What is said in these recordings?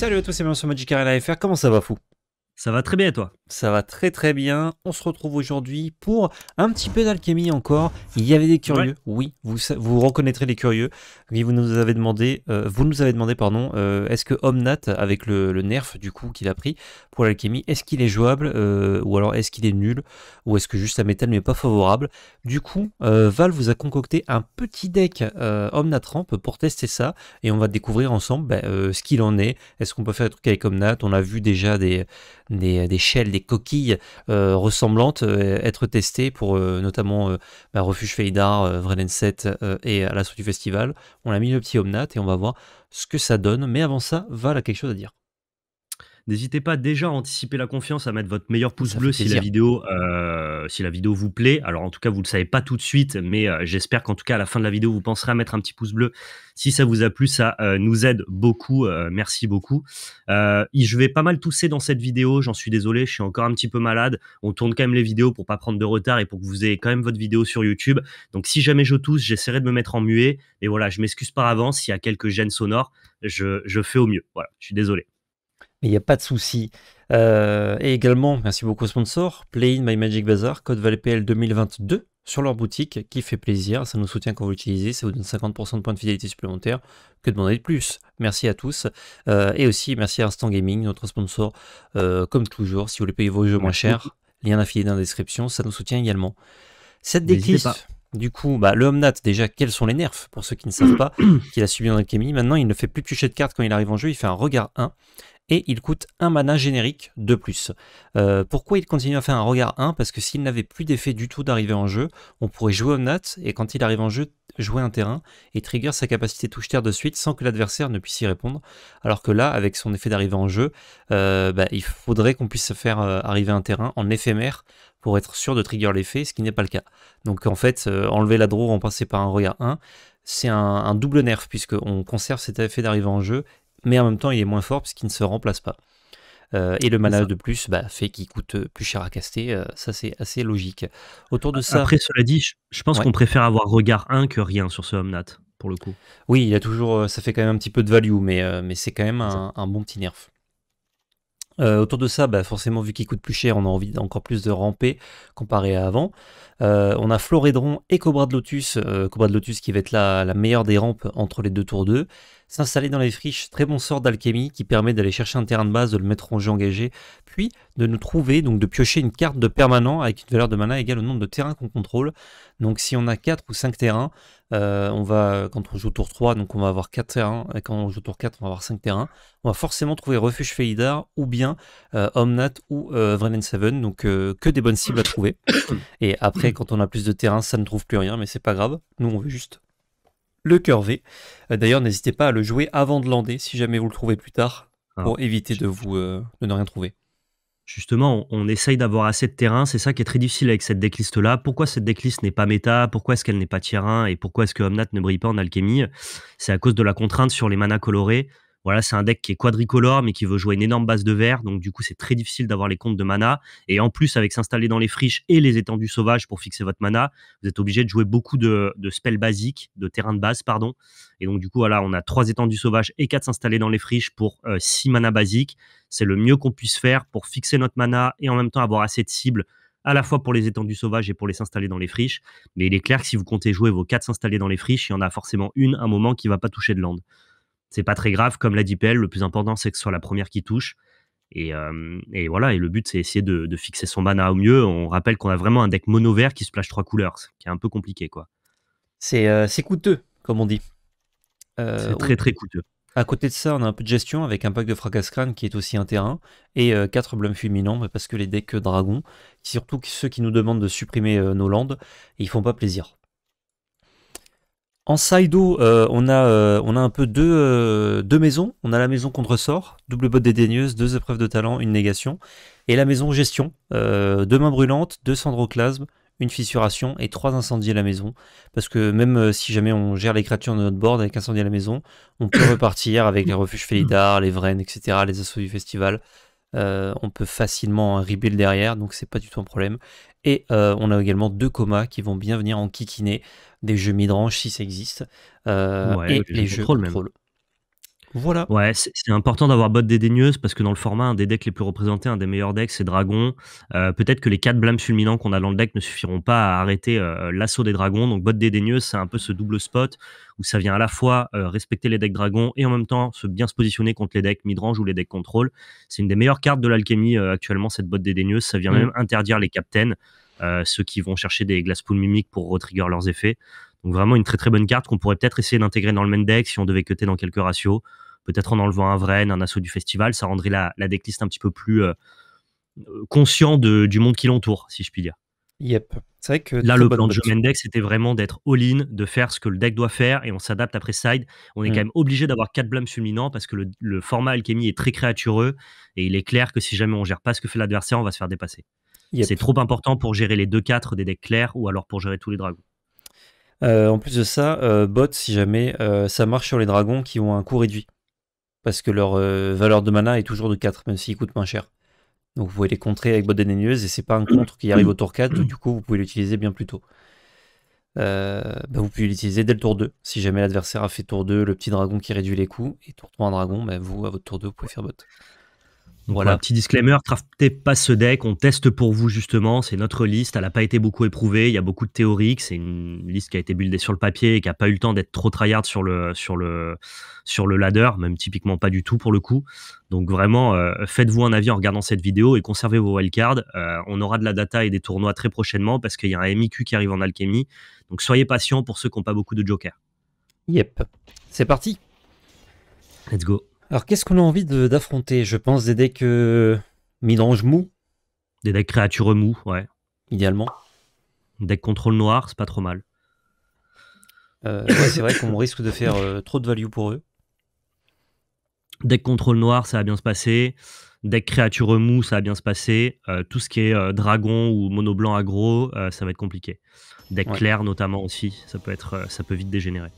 Salut à tous c'est bienvenue sur Magic Arena FR, comment ça va fou ça va très bien toi Ça va très très bien. On se retrouve aujourd'hui pour un petit peu d'alchimie encore. Il y avait des curieux. Oui, vous, vous reconnaîtrez les curieux. vous nous avez demandé, euh, vous nous avez demandé, pardon, euh, est-ce que Omnat, avec le, nerf du coup qu'il a pris pour l'alchimie, est-ce qu'il est jouable euh, ou alors est-ce qu'il est nul ou est-ce que juste sa métal n'est pas favorable Du coup, Val vous a concocté un petit deck Omnat Ramp pour tester ça et on va découvrir ensemble ben, ce qu'il en est. Est-ce qu'on peut faire des trucs avec Omnat On a vu déjà des des, euh, des shells, des coquilles euh, ressemblantes euh, être testées pour notamment bah, Refuge Feidar, Vrelenset et à la suite du festival. On a mis le petit Omnat et on va voir ce que ça donne. Mais avant ça, Val a quelque chose à dire. N'hésitez pas déjà à anticiper la confiance, à mettre votre meilleur pouce bleu si la, vidéo, euh, si la vidéo vous plaît. Alors en tout cas, vous ne le savez pas tout de suite, mais euh, j'espère qu'en tout cas à la fin de la vidéo, vous penserez à mettre un petit pouce bleu. Si ça vous a plu, ça euh, nous aide beaucoup. merci beaucoup. je vais pas mal tousser dans cette vidéo, j'en suis désolé, je suis encore un petit peu malade. On tourne quand même les vidéos pour pas prendre de retard et pour que vous ayez quand même votre vidéo sur YouTube. Donc si jamais je tousse, j'essaierai de me mettre en muet. Et voilà, je m'excuse par avance s'il y a quelques gènes sonores. je fais au mieux. Voilà, je suis désolé. Il n'y a pas de souci. Euh, et également, merci beaucoup aux sponsors, Play in My Magic Bazaar, code PL 2022 sur leur boutique, qui fait plaisir, ça nous soutient quand vous l'utilisez, ça vous donne 50% de points de fidélité supplémentaires, que demander de plus Merci à tous, euh, et aussi merci à Instant Gaming, notre sponsor, euh, comme toujours, si vous voulez payer vos jeux moins chers, lien affilié dans la description, ça nous soutient également. Cette déclisse, du coup, bah, le homnat déjà, quels sont les nerfs Pour ceux qui ne savent pas, qu'il a subi dans chemin maintenant il ne fait plus de toucher de cartes quand il arrive en jeu, il fait un regard 1 et il coûte un mana générique de plus. Euh, pourquoi il continue à faire un regard 1 Parce que s'il n'avait plus d'effet du tout d'arriver en jeu, on pourrait jouer Omnat et quand il arrive en jeu, jouer un terrain et trigger sa capacité touche-terre de suite sans que l'adversaire ne puisse y répondre. Alors que là, avec son effet d'arrivée en jeu, euh, bah, il faudrait qu'on puisse faire euh, arriver un terrain en éphémère pour être sûr de trigger l'effet, ce qui n'est pas le cas. Donc en fait, enlever la draw, en passer par un regard 1, c'est un, un, double nerf puisqu'on conserve cet effet d'arrivée en jeu mais en même temps, il est moins fort puisqu'il ne se remplace pas. Euh, et le mana de plus bah, fait qu'il coûte euh, plus cher à caster. Euh, ça, c'est assez logique. Autour de ça. Après, cela dit, je, pense qu'on préfère avoir regard 1 que rien sur ce Omnat, pour le coup. Oui, il a toujours, ça fait quand même un petit peu de value, mais, mais c'est quand même un, bon petit nerf. autour de ça, bah, forcément, vu qu'il coûte plus cher, on a envie d'encore plus de ramper comparé à avant. on a Florédron et Cobra de Lotus. Cobra de Lotus qui va être la, la meilleure des rampes entre les deux tours 2. S'installer dans les friches, très bon sort d'alchimie qui permet d'aller chercher un terrain de base, de le mettre en jeu engagé, puis de nous trouver, donc de piocher une carte de permanent avec une valeur de mana égale au nombre de terrains qu'on contrôle. Donc si on a 4 ou 5 terrains, euh, on va, quand on joue tour 3, donc on va avoir 4 terrains, et quand on joue tour 4, on va avoir 5 terrains. On va forcément trouver Refuge Feydar ou bien euh, Omnat ou euh, Vrenen Seven, donc euh, que des bonnes cibles à trouver. Et après, quand on a plus de terrains, ça ne trouve plus rien, mais c'est pas grave. Nous, on veut juste le cœur euh, D'ailleurs, n'hésitez pas à le jouer avant de lander si jamais vous le trouvez plus tard pour éviter de vous euh, ne rien trouver. Justement, on, essaye d'avoir assez de terrain, c'est ça qui est très difficile avec cette décliste là. Pourquoi cette decklist n'est pas méta Pourquoi est-ce qu'elle n'est pas tier Et pourquoi est-ce que Omnat ne brille pas en alchimie C'est à cause de la contrainte sur les manas colorés. Voilà, c'est un deck qui est quadricolore, mais qui veut jouer une énorme base de verre. Donc, du coup, c'est très difficile d'avoir les comptes de mana. Et en plus, avec s'installer dans les friches et les étendues sauvages pour fixer votre mana, vous êtes obligé de jouer beaucoup de, spells basiques, de terrain de base, pardon. Et donc, du coup, voilà, on a trois étendues sauvages et quatre s'installer dans les friches pour 6 euh, six mana basiques. C'est le mieux qu'on puisse faire pour fixer notre mana et en même temps avoir assez de cibles à la fois pour les étendues sauvages et pour les s'installer dans les friches. Mais il est clair que si vous comptez jouer vos quatre s'installer dans les friches, il y en a forcément une, un moment, qui ne va pas toucher de land c'est pas très grave, comme l'a dit le plus important c'est que ce soit la première qui touche. Et, euh, voilà, et le but c'est essayer de, fixer son mana au mieux. On rappelle qu'on a vraiment un deck mono vert qui splash trois couleurs, ce qui est un peu compliqué quoi. C'est euh, coûteux, comme on dit. Euh, c'est très très coûteux. À côté de ça, on a un peu de gestion avec un pack de fracas crâne qui est aussi un terrain et 4 blums fulminants parce que les decks dragons, surtout ceux qui nous demandent de supprimer nos landes, ils font pas plaisir. En Saido, euh, on, a, euh, on a un peu deux, euh, deux maisons. On a la maison contre-sort, double botte dédaigneuse, deux épreuves de talent, une négation. Et la maison gestion, deux mains brûlantes, deux cendroclasmes, une fissuration et trois incendies à la maison. Parce que même si jamais on gère les créatures de notre board avec incendie à la maison, on peut repartir avec les refuges félidars, les vraines, etc., les assauts du festival, euh, on peut facilement rebuild derrière, donc c'est pas du tout un problème. Et euh, on a également deux comas qui vont bien venir en kikiner des jeux midrange si ça existe. Euh, et les jeux troll voilà. Ouais, c'est important d'avoir botte dédaigneuse parce que dans le format, un des decks les plus représentés, un des meilleurs decks, c'est Dragon. Euh, peut-être que les quatre blâmes fulminants qu'on a dans le deck ne suffiront pas à arrêter euh, l'assaut des dragons. Donc, botte dédaigneuse, c'est un peu ce double spot où ça vient à la fois euh, respecter les decks dragons et en même temps se bien se positionner contre les decks midrange ou les decks contrôle. C'est une des meilleures cartes de l'alchimie actuellement, cette botte dédaigneuse. Ça vient mm. même interdire les captains. ceux qui vont chercher des glasspool mimiques pour retrigger leurs effets. Donc vraiment une très très bonne carte qu'on pourrait peut-être essayer d'intégrer dans le main deck si on devait cutter dans quelques ratios. Peut-être en enlevant un Vren, un assaut du festival, ça rendrait la, la decklist un petit peu plus euh, euh, conscient du monde qui l'entoure, si je puis dire. Yep. vrai que là, le plan de jeu main deck, c'était vraiment d'être all-in, de faire ce que le deck doit faire et on s'adapte après side. On est mm. quand même obligé d'avoir 4 blâmes fulminants parce que le, format alchimie est très créatureux et il est clair que si jamais on gère pas ce que fait l'adversaire, on va se faire dépasser. C'est trop important pour gérer les 2-4 des decks clairs ou alors pour gérer tous les dragons. Euh, en plus de ça, euh, bot, si jamais euh, ça marche sur les dragons qui ont un coût réduit. Parce que leur valeur de mana est toujours de 4, même s'ils coûtent moins cher. Donc vous pouvez les contrer avec bot dédaigneuse et c'est pas un mm. contre qui arrive au tour 4, mm. du coup vous pouvez l'utiliser bien plus tôt. Bah, vous pouvez l'utiliser dès le tour 2. Si jamais l'adversaire a fait tour 2, le petit dragon qui réduit les coûts, et tour 3 un dragon, bah, vous à votre tour 2 vous pouvez faire bot. Voilà. petit disclaimer, craftez pas ce deck, on teste pour vous justement, c'est notre liste, elle n'a pas été beaucoup éprouvée, il y a beaucoup de théoriques, c'est une liste qui a été buildée sur le papier et qui n'a pas eu le temps d'être trop tryhard sur le, sur, le, sur le ladder, même typiquement pas du tout pour le coup. Donc vraiment, euh, faites-vous un avis en regardant cette vidéo et conservez vos wildcards. Euh, on aura de la data et des tournois très prochainement parce qu'il y a un MIQ qui arrive en alchimie, donc soyez patients pour ceux qui n'ont pas beaucoup de jokers. Yep, c'est parti Let's go alors, qu'est-ce qu'on a envie d'affronter Je pense des decks euh, mou. Des decks créatures mou, ouais. Idéalement. Deck contrôle noir, c'est pas trop mal. Euh, c'est vrai qu'on risque de faire euh, trop de value pour eux. Deck contrôle noir, ça va bien se passer. Deck créature mou, ça va bien se passer. Euh, tout ce qui est dragon ou mono blanc aggro, ça va être compliqué. Deck clair notamment aussi, ça peut être, ça peut vite dégénérer.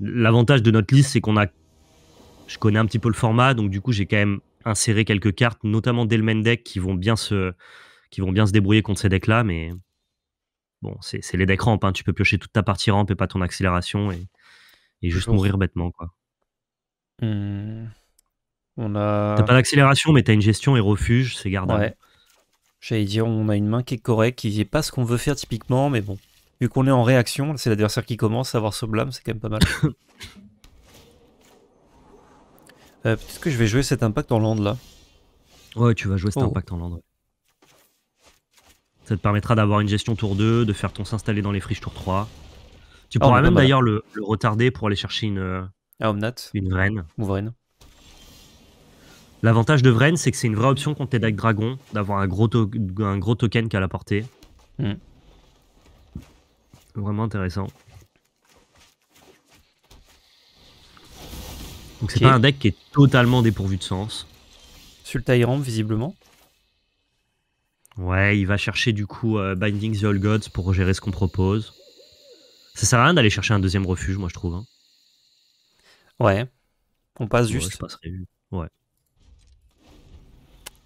L'avantage de notre liste, c'est qu'on a je connais un petit peu le format, donc du coup, j'ai quand même inséré quelques cartes, notamment Delmen deck, qui vont bien se, qui vont bien se débrouiller contre ces decks-là, mais bon, c'est les decks rampes, hein. tu peux piocher toute ta partie rampes et pas ton accélération et, juste mourir bêtement, quoi. Hmm. On a... T'as pas d'accélération, mais t'as une gestion et refuge, c'est gardable. Ouais. J'allais dire, on a une main qui est correcte, qui n'est pas ce qu'on veut faire typiquement, mais bon, vu qu'on est en réaction, c'est l'adversaire qui commence à avoir ce blâme, c'est quand même pas mal. Peut-être que je vais jouer cet impact en land là. Ouais, tu vas jouer cet oh. impact en land. Ça te permettra d'avoir une gestion tour 2, de faire ton s'installer dans les friches tour 3. Tu ah, pourras même d'ailleurs le, retarder pour aller chercher une, euh, ah, une L'avantage de Vraine, c'est que c'est une vraie option contre tes decks dragons, d'avoir un, gros un gros token qu'à la portée. Hmm. Vraiment intéressant. Donc c'est pas un deck qui est totalement dépourvu de sens. Sultaïram, visiblement. Ouais, il va chercher du coup euh, Binding the All Gods pour gérer ce qu'on propose. Ça sert à rien d'aller chercher un deuxième refuge, moi je trouve. Hein. Ouais. On passe juste. Ouais. ouais.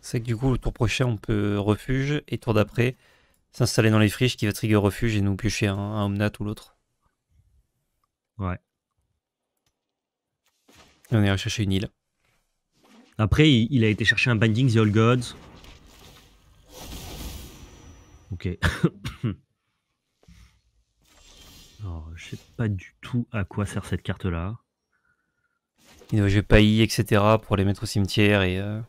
C'est que du coup, le tour prochain, on peut refuge et tour d'après, s'installer dans les friches qui va trigger refuge et nous piocher un, un Omnat ou l'autre. Ouais on est allé chercher une île. Après, il, a été chercher un Binding the All Gods. Ok. Alors, oh, je sais pas du tout à quoi sert cette carte-là. Il doit jouer paillis, etc. pour les mettre au cimetière et... Euh,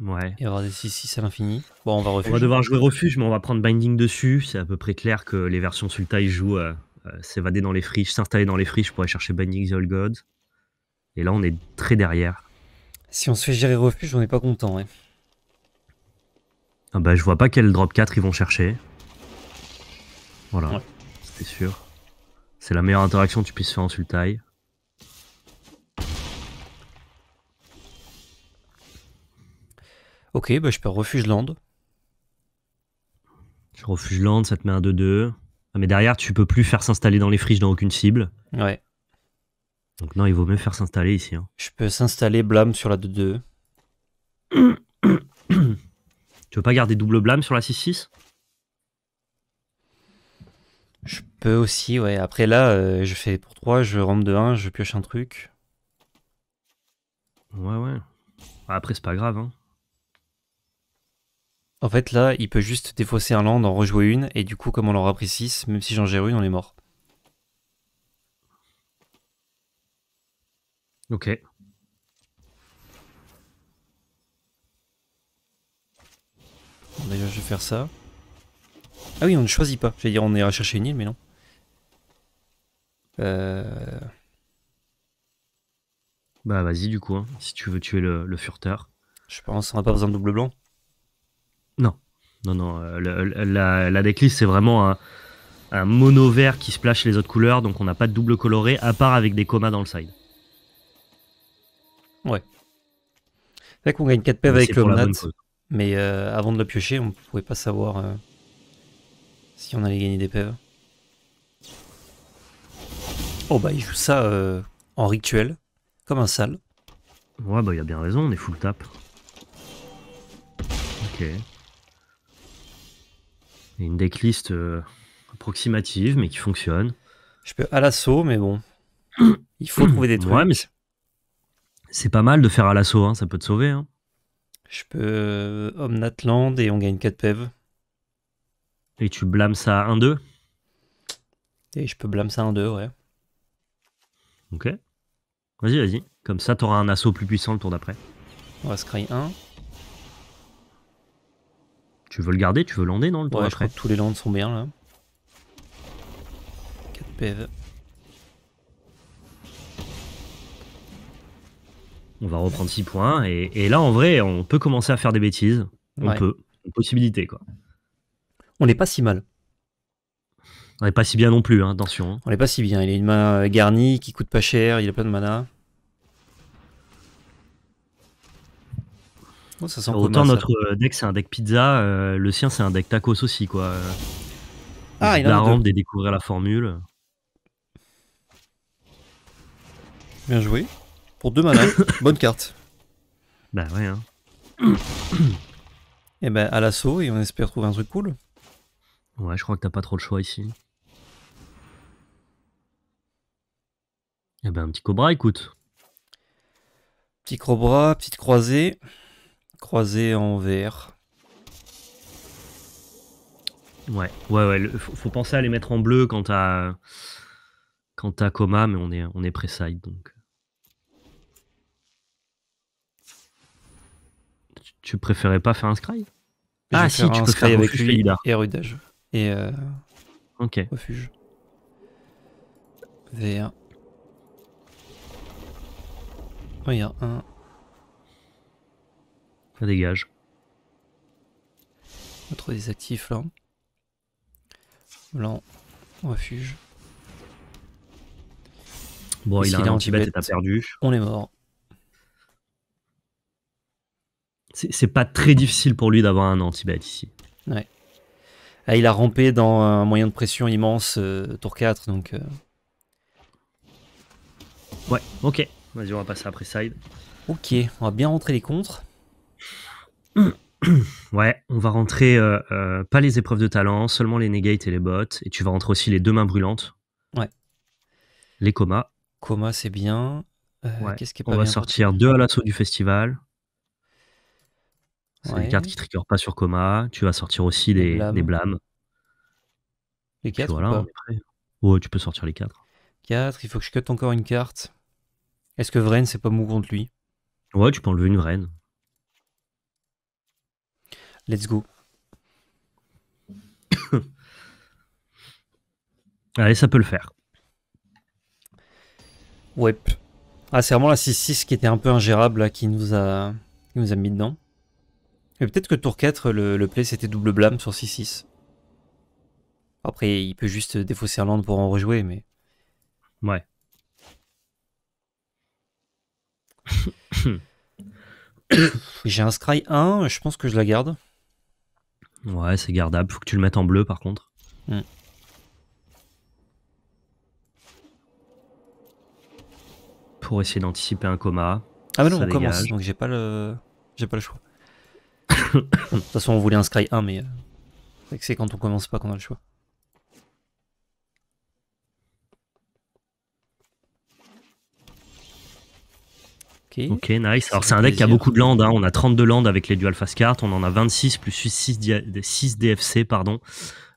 ouais. Et avoir des 6-6 à l'infini. Bon, on va refuser. On va devoir jouer refuge, mais on va prendre Binding dessus. C'est à peu près clair que les versions Sultai jouent... Euh, euh, s'évader dans les friches, s'installer dans les friches pour aller chercher Binding the All God. Et là, on est très derrière. Si on se fait gérer refuge, on n'est pas content, ouais. Hein. Ah bah, je vois pas quel drop 4 ils vont chercher. Voilà, c'est sûr. C'est la meilleure interaction que tu puisses faire en Sultai. Ok, bah, je peux refuge land. Je refuge land, ça te met un 2-2 mais derrière, tu peux plus faire s'installer dans les friches dans aucune cible. Ouais. Donc non, il vaut mieux faire s'installer ici. Hein. Je peux s'installer blâme sur la 2-2. Tu veux pas garder double blâme sur la 6-6 Je peux aussi, ouais. Après là, euh, je fais pour 3, je rentre de 1, je pioche un truc. Ouais, ouais. Bah, après, c'est pas grave. Hein. En fait, là, il peut juste défausser un land, en rejouer une, et du coup, comme on l'aura pris 6, même si j'en gère une, on est mort. Ok. D'ailleurs, je vais faire ça. Ah oui, on ne choisit pas. J'allais dire, on ira chercher une île, mais non. Euh... Bah, vas-y, du coup, hein, si tu veux tuer le, furteur. Je pense qu'on n'a pas besoin de double blanc. Non, non, euh, la, la c'est vraiment un, mono vert qui splash les autres couleurs, donc on n'a pas de double coloré, à part avec des comas dans le side. Ouais. C'est qu'on gagne 4 PV avec le mais euh, avant de le piocher, on pouvait pas savoir euh, si on allait gagner des PV. Oh bah il joue ça en rituel, comme un sale. Ouais bah il a bien raison, on est full tap. Ok une decklist euh, approximative, mais qui fonctionne. Je peux à l'assaut, mais bon. Il faut trouver des trucs. c'est pas mal de faire à l'assaut, hein, ça peut te sauver. Hein. Je peux euh, Omnatland et on gagne 4 pev. Et tu blâmes ça à 1-2 Et je peux blâmer ça à 1-2, ouais. Ok. Vas-y, vas-y. Comme ça, t'auras un assaut plus puissant le tour d'après. On va scry 1. Tu veux le garder, tu veux lander dans le temps Je tous les landes sont bien là. 4 PV. On va reprendre 6 points et, là en vrai on peut commencer à faire des bêtises. On peut. Une possibilité quoi. On n'est pas si mal. On n'est pas si bien non plus, hein, attention. Hein. On n'est pas si bien. Il a une main garnie qui coûte pas cher, il a plein de mana. Euh, autant notre euh, deck c'est un deck pizza, euh, le sien c'est un deck tacos aussi quoi. Ah, il a de découvrir la formule. Bien joué. Pour deux manas, bonne carte. Bah ouais. Hein. et eh ben bah, à l'assaut et on espère trouver un truc cool. Ouais, je crois que t'as pas trop le choix ici. Et eh ben un petit cobra, écoute. Petit cobra, petite croisée croisé en VR Ouais, ouais, ouais. faut, penser à les mettre en bleu quand t'as quand t'as coma, mais on est on est preside donc. Tu, préférais pas faire un scry Ah si, tu peux faire avec lui et rudage et euh, ok refuge. VR Oh, il y a un ça dégage. Notre désactif là. Blanc, refuge. Bon, il a, un anti-bête et perdu. On est mort. C'est pas très difficile pour lui d'avoir un anti bête ici. Ouais. Ah, il a rampé dans un moyen de pression immense, euh, tour 4, donc... Euh. Ouais, ok. Vas-y, on va passer après side. Ok, on va bien rentrer les contres. Mm. Ouais, on va rentrer euh, euh, pas les épreuves de talent, seulement les negates et les bots. Et tu vas rentrer aussi les deux mains brûlantes. Ouais. Les comas. Coma, c'est bien. Euh, qu'est-ce qui est pas on va sortir deux à l'assaut du festival. C'est une qui trigger pas sur coma. Tu vas sortir aussi des, blames Les quatre voilà, Ouais, tu peux sortir les quatre quatre il faut que je cut encore une carte. Est-ce que Vren, c'est pas mou contre lui Ouais, tu peux enlever une Vren. Let's go. Allez, ça peut le faire. Ouais. Ah, c'est vraiment la 6-6 qui était un peu ingérable, là, qui nous a, nous a mis dedans. Mais peut-être que tour 4, le, play, c'était double blâme sur 6-6. Après, il peut juste défausser land pour en rejouer, mais... Ouais. J'ai un Scry 1, je pense que je la garde. Ouais, c'est gardable. Faut que tu le mettes en bleu par contre. Mm. Pour essayer d'anticiper un coma. Ah bah non, on commence, donc j'ai pas le, j'ai pas le choix. de toute façon, on voulait un scry 1, mais euh, c'est quand on commence pas qu'on a le choix. ok, nice. Alors c'est un deck qui a beaucoup de landes. Hein. On a 32 landes avec les dual fast cards. On en a 26 plus 6, DFC, pardon.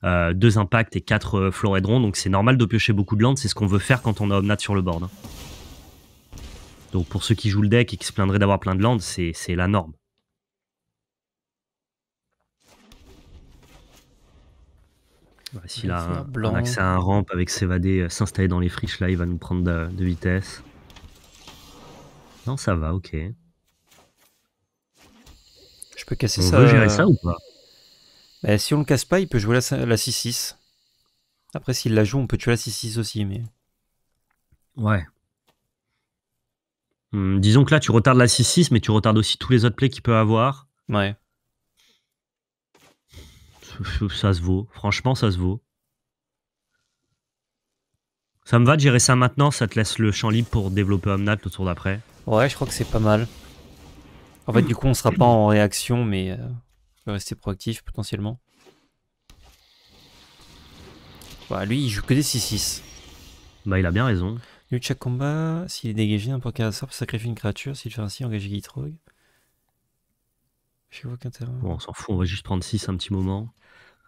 2 euh, impacts et 4 euh, florédrons. Donc c'est normal de piocher beaucoup de landes. C'est ce qu'on veut faire quand on a Omnat sur le board. Hein. Donc pour ceux qui jouent le deck et qui se plaindraient d'avoir plein de landes, c'est la norme. S'il a un, accès à un ramp avec s'évader, euh, s'installer dans les friches, là, il va nous prendre de vitesse. Non, ça va, ok. Je peux casser ça. On veut gérer ça euh, ou pas bah, Si on le casse pas, il peut jouer la 6-6. Après, s'il la joue, on peut tuer la 6-6 aussi, mais. Ouais. Hmm, disons que là, tu retardes la 6-6, mais tu retardes aussi tous les autres plays qu'il peut avoir. Ouais. Ça se vaut. Franchement, ça se vaut. Ça me va de gérer ça maintenant, ça te laisse le champ libre pour développer Omnat le tour d'après. Ouais, je crois que c'est pas mal. En fait, du coup, on sera pas en réaction, mais euh, on rester proactif potentiellement. Bah, lui, il joue que des 6-6. Bah, il a bien raison. Lui, chaque combat, s'il est dégagé, un Pokémon sort peut sacrifier une créature. S'il fait ainsi, engager Gitrog. Je vois qu'un terrain. Bon, on s'en fout, on va juste prendre 6 un petit moment.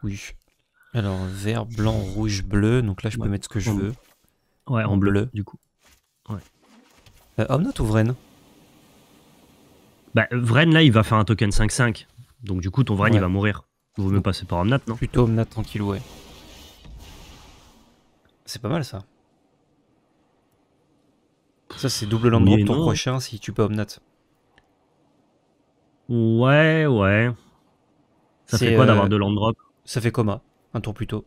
Oui. Alors, vert, blanc, rouge, bleu. Donc là, je peux mettre ce que je veux. Ouais, en bleu, bleu. du coup. Euh, ou Vren Bah, Vren, là, il va faire un token 5-5. Donc, du coup, ton Vren, il va mourir. Vous me passer par Omnat, non Plutôt Omnat tranquille, ouais. C'est pas mal, ça. Ça, c'est double land drop ton prochain si tu peux Omnat. Ouais, ouais. Ça fait quoi d'avoir euh, deux land Ça fait coma, un tour plus tôt.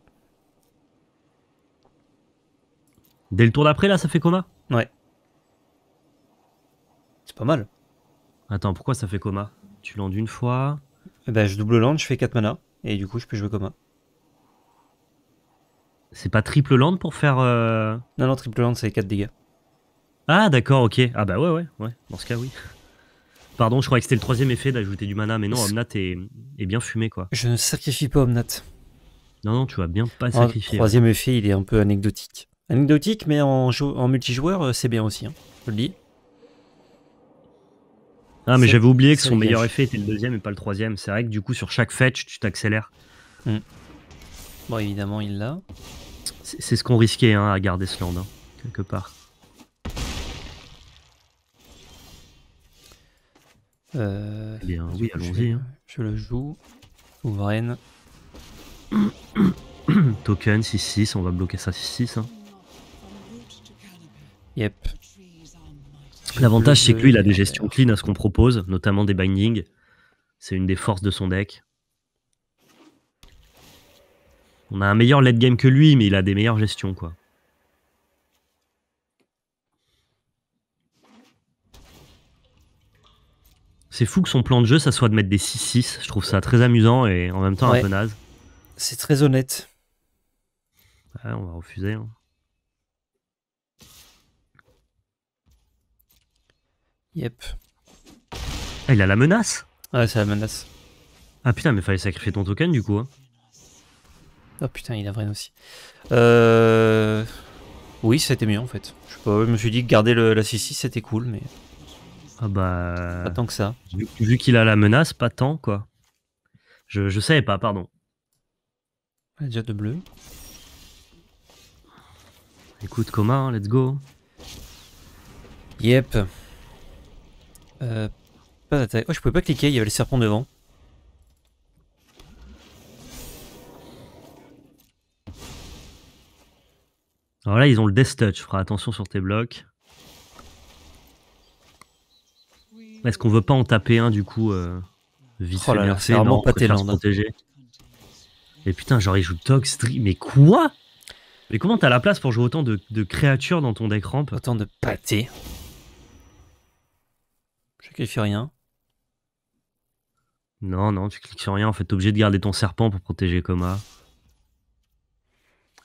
Dès le tour d'après, là, ça fait coma Ouais. C'est pas mal. Attends, pourquoi ça fait coma Tu landes une fois. Eh ben, je double land je fais 4 mana. Et du coup, je peux jouer coma. C'est pas triple land pour faire. Euh, non, non, triple land, c'est 4 dégâts. Ah, d'accord, ok. Ah, bah ouais, ouais, ouais. Dans ce cas, oui. Pardon, je croyais que c'était le troisième effet d'ajouter du mana, mais non, Omnat est... bien fumé, quoi. Je ne sacrifie pas Omnat. Non, non, tu vas bien pas sacrifier. Le troisième effet, il est un peu anecdotique. Anecdotique, mais en, en multijoueur, euh, c'est bien aussi, hein. je le dis. Ah, mais j'avais oublié que son meilleur effet était le deuxième et pas le troisième. C'est vrai que du coup, sur chaque fetch, tu t'accélères. Mm. Bon, évidemment, il l'a. C'est ce qu'on risquait hein, à garder ce land, hein, quelque part. Euh, eh Bien, oui, allons-y. Hein. Je le joue. Ouvrain. Token 6-6, on va bloquer ça 6-6. Yep. L'avantage, c'est que lui, il a des gestions clean à ce qu'on propose, notamment des bindings. C'est une des forces de son deck. On a un meilleur late game que lui, mais il a des meilleures gestions, quoi. C'est fou que son plan de jeu, ça soit de mettre des 6-6. Je trouve ça très amusant et en même temps un peu naze. C'est très honnête. Ouais, on va refuser. Hein. Yep. Ah, il a la menace Ouais, c'est la menace. Ah putain, mais fallait sacrifier ton token du coup. Hein. Oh putain, il a vrai aussi. Euh... Oui, c'était mieux en fait. Je, me suis dit que garder le, la CC c'était cool, mais. Ah bah. Pas tant que ça. Vu, qu'il a la menace, pas tant quoi. Je, je savais pas, pardon. déjà de bleu. Écoute, comment, hein, let's go. Yep. Euh, oh, je pouvais pas cliquer, il y avait le serpent devant. Alors là, ils ont le Death Touch. Fera attention sur tes blocs. Est-ce qu'on veut pas en taper un du coup euh, vite oh non, pas Et putain, genre, il joue Tox Mais quoi Mais comment t'as la place pour jouer autant de, de créatures dans ton deck ramp Autant de pâtés. Je sacrifie rien. Non, non, tu cliques sur rien. En fait, t'es obligé de garder ton serpent pour protéger Coma.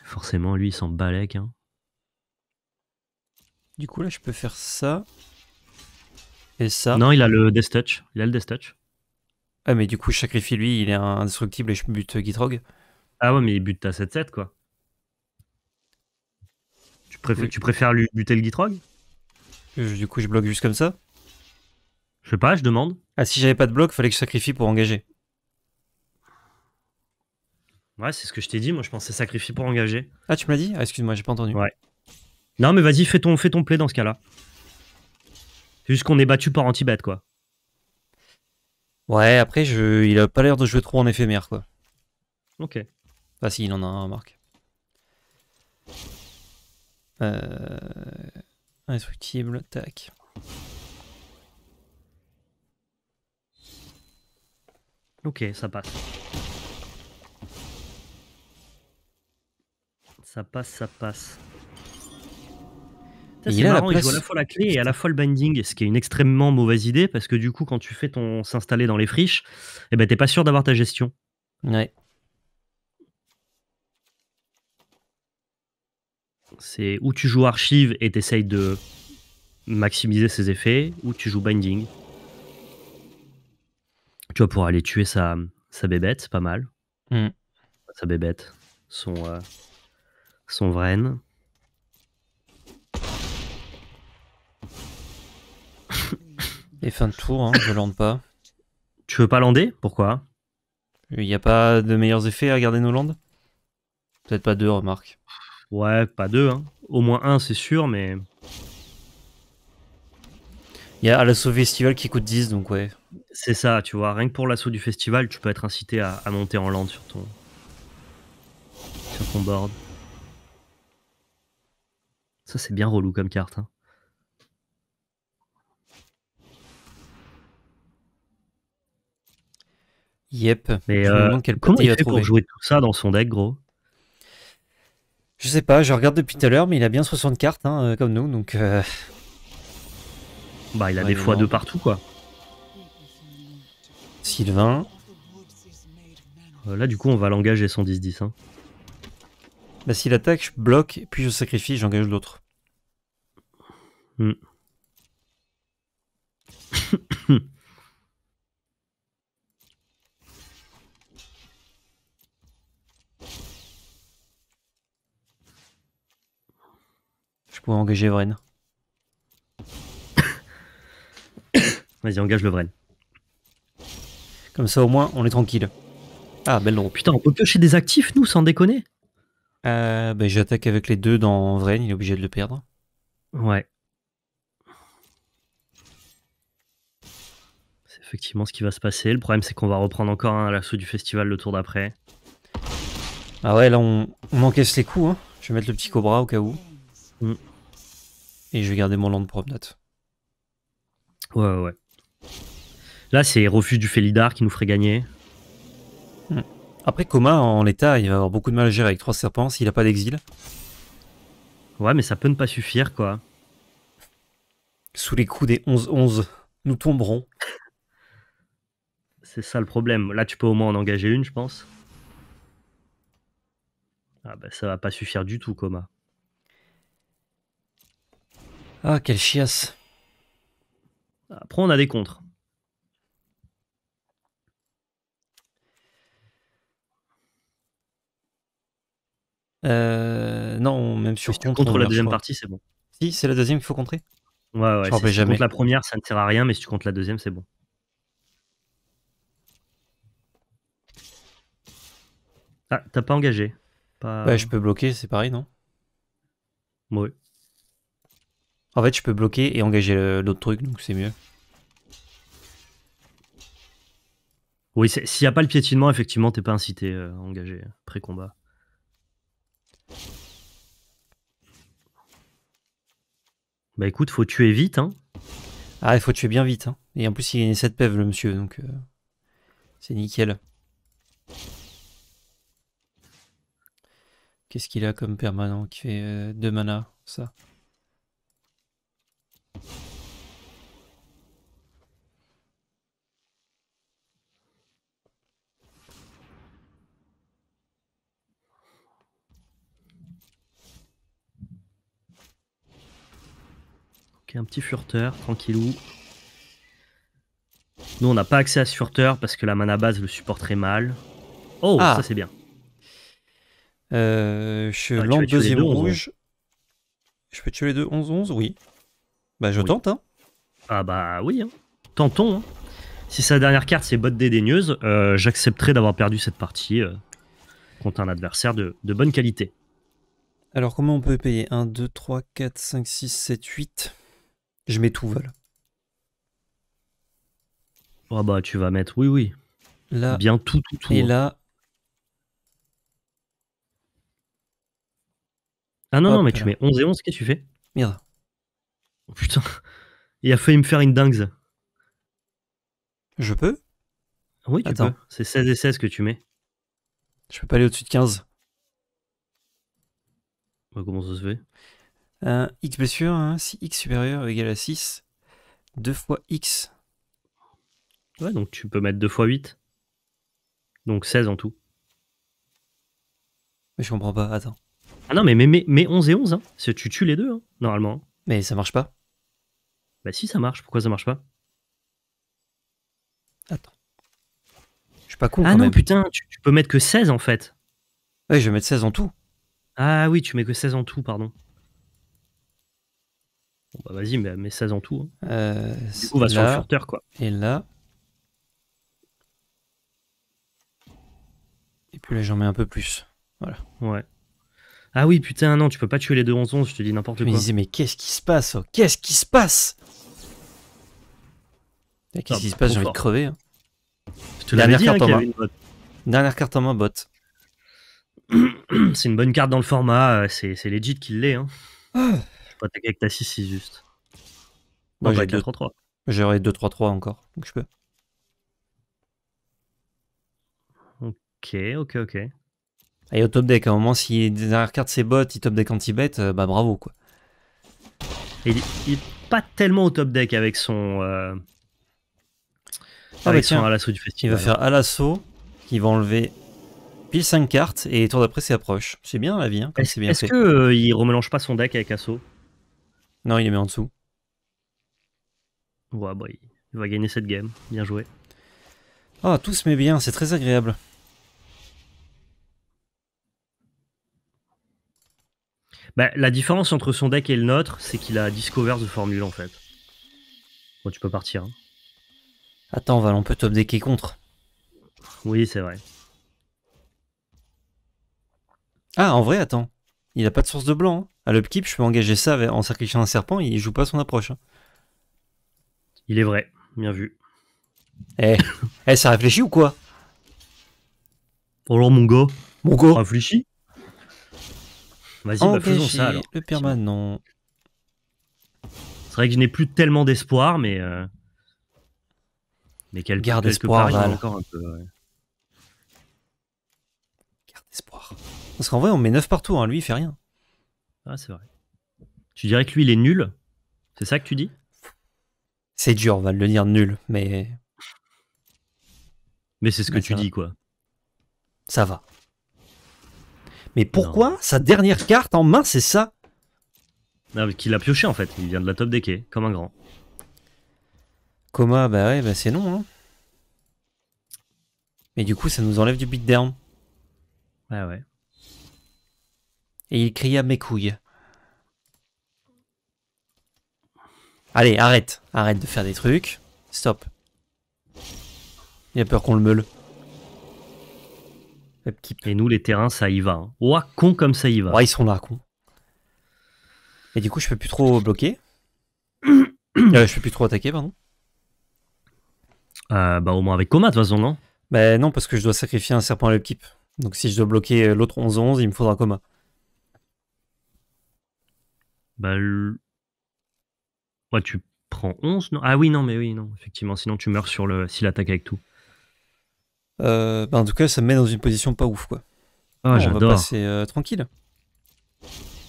Forcément, lui, il s'en balèque. Hein. Du coup, là, je peux faire ça. Et ça. Non, il a le Death Touch. Il a le Death Touch. Ah, mais du coup, je sacrifie lui, il est indestructible et je bute Gitrog. Ah ouais, mais il bute ta 7-7, quoi. Tu, préfères, tu préfères lui buter le Gitrog Du coup, je bloque juste comme ça je sais pas, je demande. Ah, si j'avais pas de bloc, fallait que je sacrifie pour engager. Ouais, c'est ce que je t'ai dit. Moi, je pensais sacrifier pour engager. Ah, tu me l'as dit ah, Excuse-moi, j'ai pas entendu. Ouais. Non, mais vas-y, fais ton, fais ton play dans ce cas-là. C'est juste qu'on est battu par anti quoi. Ouais, après, je... il a pas l'air de jouer trop en éphémère, quoi. Ok. Ah si, il en a un, Marc. Euh... Instructible, tac. Ok, ça passe. Ça passe, ça passe. C'est marrant, il joue à la fois la clé et à la fois le binding, ce qui est une extrêmement mauvaise idée parce que du coup, quand tu fais ton s'installer dans les friches, eh ben, t'es pas sûr d'avoir ta gestion. Ouais. C'est où tu joues archive et t'essayes de maximiser ses effets, ou tu joues binding tu vois, pour aller tuer sa, sa c'est pas mal. Mm. Sa bébête, son, euh, son vraine. Et fin de tour, hein, je lande pas. Tu veux pas lander Pourquoi Il n'y a pas de meilleurs effets à garder nos landes Peut-être pas deux, remarque. Ouais, pas deux. Hein. Au moins un, c'est sûr, mais... Il y a la Festival qui coûte 10, donc ouais. C'est ça, tu vois. Rien que pour l'assaut du festival, tu peux être incité à, monter en lande sur ton, sur ton board. Ça, c'est bien relou comme carte. Hein. Yep. Mais euh, quel comment il, a fait pour jouer tout ça dans son deck, gros Je sais pas, je regarde depuis tout à l'heure, mais il a bien 60 cartes, hein, euh, comme nous, donc. Euh, bah, il a des fois de deux partout, quoi. Sylvain. Euh, là, du coup, on va l'engager son 10-10. Hein. Bah, s'il attaque, je bloque, puis je sacrifie, j'engage l'autre. Hmm. je pourrais engager Vren. Vas-y, engage le Vren. Comme ça, au moins, on est tranquille. Ah, belle non. Putain, on peut piocher des actifs, nous, sans déconner euh, ben, J'attaque avec les deux dans Vrain, il est obligé de le perdre. Ouais. C'est effectivement ce qui va se passer. Le problème, c'est qu'on va reprendre encore un l'assaut du festival le tour d'après. Ah ouais, là, on, on encaisse les coups. Hein. Je vais mettre le petit cobra au cas où. Mm. Et je vais garder mon land promenade. Ouais, ouais. Là, c'est refus du Félidar qui nous ferait gagner. Hmm. Après, Coma, en l'état, il va avoir beaucoup de mal à gérer avec trois serpents s'il n'a pas d'exil. Ouais, mais ça peut ne pas suffire, quoi. Sous les coups des 11-11, nous tomberons. C'est ça le problème. Là, tu peux au moins en engager une, je pense. Ah bah, ça va pas suffire du tout, Coma. Ah, quelle chiasse. Après, on a des contres. Euh, non, même sur si contre. contre la deuxième partie, c'est bon. Si, c'est la deuxième, il faut contrer. Ouais, ouais. Si, jamais. tu comptes la première, ça ne sert à rien, mais si tu comptes la deuxième, c'est bon. Ah, t'as pas engagé. Pas... Bah, je peux bloquer, c'est pareil, non Ouais. En fait, je peux bloquer et engager l'autre truc, donc c'est mieux. Oui, s'il n'y a pas le piétinement, effectivement, t'es pas incité euh, à engager euh, pré-combat. Bah écoute, faut tuer vite, hein. Ah, il faut tuer bien vite. Hein. Et en plus, il gagne 7 pèves, le monsieur, donc euh, c'est nickel. Qu'est-ce qu'il a comme permanent qui fait 2 euh, mana, ça un petit furteur, tranquillou. Nous, on n'a pas accès à ce furteur parce que la mana base le supporterait mal. Oh, ah. ça c'est bien. Euh, je suis ah, deuxième rouge. Je peux tuer les deux 11-11 Oui. Bah, je tente, hein. Ah, bah oui, hein. Tentons, hein. Si sa dernière carte c'est botte dédaigneuse, euh, j'accepterai d'avoir perdu cette partie euh, contre un adversaire de, de bonne qualité. Alors, comment on peut payer 1, 2, 3, 4, 5, 6, 7, 8. Je mets tout vol. Ah bah tu vas mettre oui oui. Là. Bien tout tout tout. Et là. Ah non non mais tu mets 11 et 11 qu'est-ce que tu fais Merde. Oh putain. Il a failli me faire une dingue. Je peux Oui tu Attends. peux. C'est 16 et 16 que tu mets. Je peux pas aller au-dessus de 15. Bah, comment ça se fait euh, x blessure, sûr, hein, si x supérieur ou égal à 6, 2 fois x. Ouais, donc tu peux mettre 2 fois 8. Donc 16 en tout. Mais je comprends pas, attends. Ah non, mais, mais, mais, 11 et 11, hein. tu tues les deux, hein, normalement. Mais ça marche pas. Bah si, ça marche. Pourquoi ça marche pas Attends. Je suis pas con. Ah non, putain, tu, tu peux mettre que 16 en fait. Ouais, je vais mettre 16 en tout. Ah oui, tu mets que 16 en tout, pardon. Bon, bah vas-y, mais mets 16 en tout. on hein. euh, va sur le furteur, quoi. Et là. Et puis là, j'en mets un peu plus. Voilà. Ouais. Ah oui, putain, non, tu peux pas tuer les deux 11-11, je te dis n'importe quoi. Mais mais qu'est-ce qui se passe oh, Qu'est-ce qui se passe eh, Qu'est-ce ah, qui se passe J'ai envie de crever. Hein. hein Dernière carte en main. Dernière carte en main, bot. C'est une bonne carte dans le format, euh, c'est legit qu'il l'est. Hein. Ah faut avec ta 6, 6 juste. moi j'ai 3 3 J'aurais 2-3-3 encore, donc je peux. Ok, ok, ok. Et au top deck, à un moment, si dernières carte ses bottes, il top deck anti-bet, euh, bah bravo quoi. il, il, est pas tellement au top deck avec son. Euh, ah, avec bah, son à l'assaut du festival. Il va faire à l'assaut, qui va enlever pile 5 cartes, et tour d'après c'est approche. C'est bien la vie, hein, est-ce, est qu'il euh, remélange pas son deck avec assaut non, il est en dessous. Ouais, bah, il va gagner cette game. Bien joué. Ah, oh, tout se met bien, c'est très agréable. Bah, la différence entre son deck et le nôtre, c'est qu'il a Discover de formule en fait. Bon, tu peux partir. Hein. Attends, Val, on peut top decker contre. Oui, c'est vrai. Ah, en vrai, attends. Il a pas de source de blanc. Hein. À l'upkeep, je peux engager ça en sacrifiant un serpent, il joue pas son approche. Hein. Il est vrai, bien vu. Eh, eh ça réfléchit ou quoi Bonjour mon go Mon gars. Réfléchis. Vas-y, bah faisons ça alors. Le permanent. C'est vrai que je n'ai plus tellement d'espoir, mais. Euh, mais quel garde espoir Val. encore Garde espoir. Parce qu'en vrai, on met 9 partout, hein. lui, il fait rien. Ah, c'est vrai. Tu dirais que lui, il est nul C'est ça que tu dis C'est dur, on va le dire nul, mais. Mais c'est ce que tu dis, quoi. Ça va. Mais pourquoi sa dernière carte en main, c'est ça ah, Qu'il a pioché, en fait. Il vient de la top des quais, comme un grand. Coma, bah ouais, bah c'est non. Hein. Mais du coup, ça nous enlève du down. Ah ouais, ouais. Et il cria mes couilles. Allez, arrête. Arrête de faire des trucs. Stop. Il a peur qu'on le meule. Et nous, les terrains, ça y va. Hein. ou con comme ça y va. Ouais, ils sont là, con. Et du coup, je peux plus trop bloquer. Euh, je peux plus trop attaquer, pardon. Euh, bah, au moins avec Coma, de toute façon, non Bah, non, parce que je dois sacrifier un serpent à l'équipe. Donc, si je dois bloquer l'autre 11-11, il me faudra Coma. Bah, tu prends 11, non Ah oui, non, mais oui, non, effectivement, sinon tu meurs sur le s'il attaque avec tout. Euh, bah en tout cas, ça me met dans une position pas ouf, quoi. Ah, j'adore. passer euh, tranquille.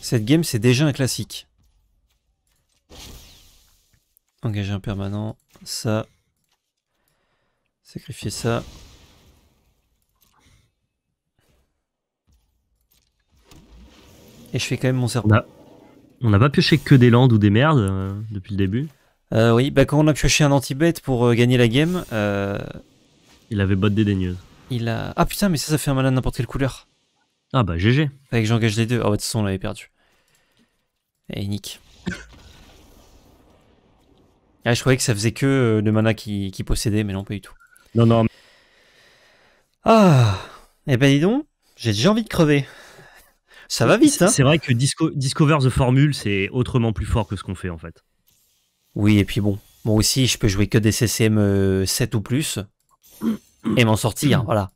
Cette game, c'est déjà un classique. Engager un permanent, ça. Sacrifier ça. Et je fais quand même mon serpent. Bah, on n'a pas pioché que des landes ou des merdes euh, depuis le début. Euh, oui, bah quand on a pioché un anti-bête pour euh, gagner la game. Euh, il avait botte dédaigneuse. Il a. Ah putain, mais ça, ça fait un mana n'importe quelle couleur. Ah bah GG. Avec que j'engage les deux. Ah ouais bah, de toute façon, on l'avait perdu. Et eh, nick. Ah, je croyais que ça faisait que le mana qui, possédait, mais non, pas du tout. Non, non. Ah Et eh ben dis donc, j'ai déjà envie de crever. Ça va vite. Hein c'est vrai que Discover the Formule, c'est autrement plus fort que ce qu'on fait en fait. Oui, et puis bon, moi aussi, je peux jouer que des CCM 7 euh, ou plus et m'en sortir, voilà.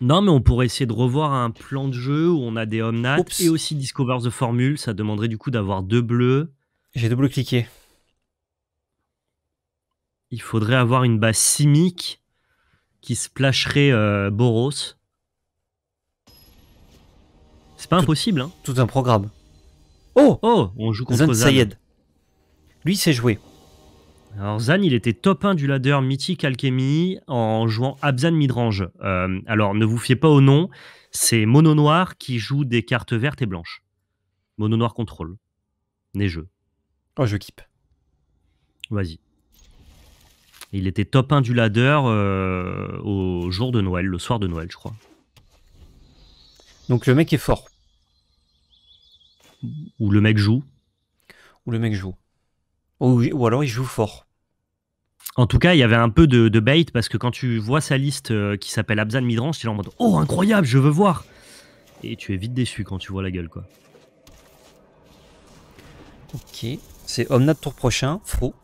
Non, mais on pourrait essayer de revoir un plan de jeu où on a des Omnats et aussi Discover the Formule. Ça demanderait du coup d'avoir deux bleus. J'ai double-cliqué. Il faudrait avoir une base simique qui splasherait euh, Boros pas impossible, hein. Tout un programme. Oh Oh On joue contre Zan Lui, c'est joué. Alors Zan, il était top 1 du ladder Mythic Alchemy en jouant Abzan Midrange. Euh, alors ne vous fiez pas au nom, c'est Mono Noir qui joue des cartes vertes et blanches. Mono Noir contrôle. Neigeux. Oh, je kippe. Vas-y. Il était top 1 du ladder euh, au jour de Noël, le soir de Noël, je crois. Donc le mec est fort où le mec joue. Où le mec joue. Ou, alors il joue fort. En tout cas, il y avait un peu de, bait parce que quand tu vois sa liste euh, qui s'appelle Abzan Midrange, tu es en mode Oh, incroyable, je veux voir Et tu es vite déçu quand tu vois la gueule, quoi. Ok. C'est Omnat tour prochain, Fro.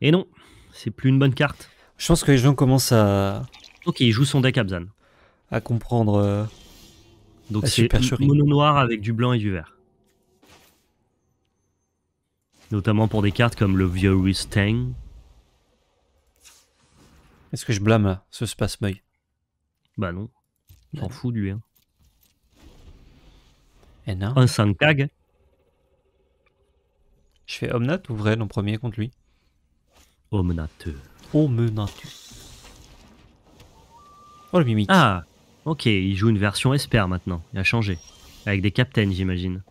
Et non, c'est plus une bonne carte. Je pense que les gens commencent à. Ok, il joue son deck Abzan. À comprendre. Euh, donc ah, c'est mono noir avec du blanc et du vert. Notamment pour des cartes comme le vieux Ristang. Est-ce que je blâme là, ce space boy Bah non. S'en fout lui. Hein. Et non. Un Sankag. Je fais Omnat ou Vrai, en premier contre lui Omnat. Omnat. Oh le Mimic. Ah Ok, il joue une version Esper maintenant. Il a changé. Avec des captains, j'imagine.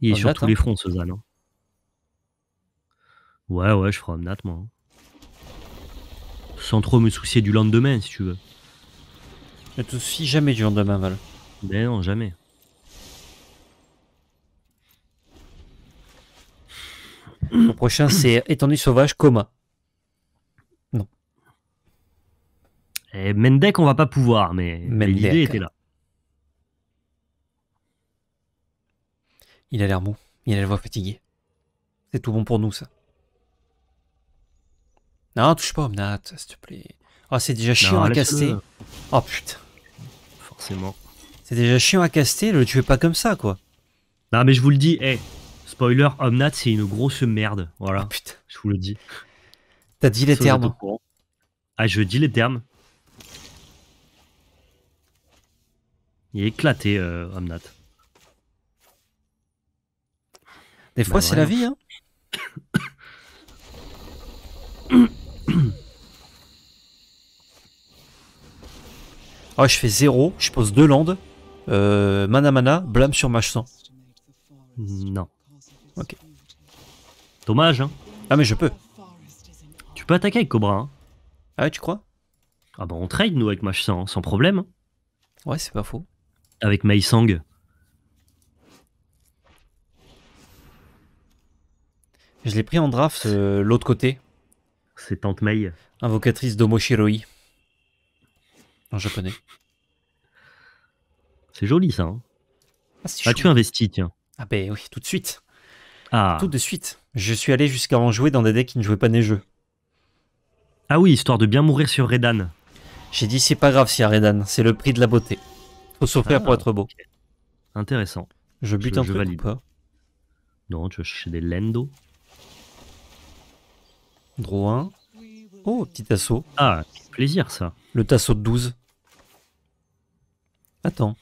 Il est sur tous hein. les fronts, ce Zan. Hein. Ouais, ouais, je ferai Omnat, moi. Hein. Sans trop me soucier du lendemain, si tu veux. Ne te soucie jamais du lendemain, Val. Mais ben non, jamais. Le prochain, c'est étendu sauvage, coma. Eh, Mendek, on va pas pouvoir, mais, l'idée était là. Il a l'air mou, Il a la voix fatiguée. C'est tout bon pour nous, ça. Non, touche pas, Omnat, s'il te plaît. oh, c'est déjà chiant à caster. Oh putain. Forcément. C'est déjà chiant à caster, le tuer pas comme ça, quoi. Non, mais je vous le dis, hey, eh, spoiler, Omnat, c'est une grosse merde. Voilà. Ah, putain. Je vous le dis. T'as dit les termes. Ah, je dis les termes. Il éclaté, euh, Amnat. Des fois, bah c'est la vie, hein Ah, je fais 0, je pose deux landes. Euh, mana mana, blâme sur ma 100. Non. Ok. Dommage, hein Ah, mais je peux. Tu peux attaquer avec Cobra, hein Ah tu crois Ah bah on trade, nous, avec ma 100, hein, sans problème. Hein. Ouais, c'est pas faux avec Mei-Sang. Je l'ai pris en draft euh, l'autre côté. C'est Tante Mei. Invocatrice d'Omoshiroi. En japonais. C'est joli ça. Hein ah, tu investi, tiens. Ah ben oui, tout de suite. Ah. Tout de suite. Je suis allé jusqu'à en jouer dans des decks qui ne jouaient pas jeux. Ah oui, histoire de bien mourir sur Redan. J'ai dit c'est pas grave si y a Redan, c'est le prix de la beauté. Faut souffrir pour ah, être beau. Intéressant. Je bute un je truc valide. pas Non, tu vas chercher des lendo. Droit. Oh, petit tasseau. Ah, plaisir ça. Le tasseau de 12. Attends.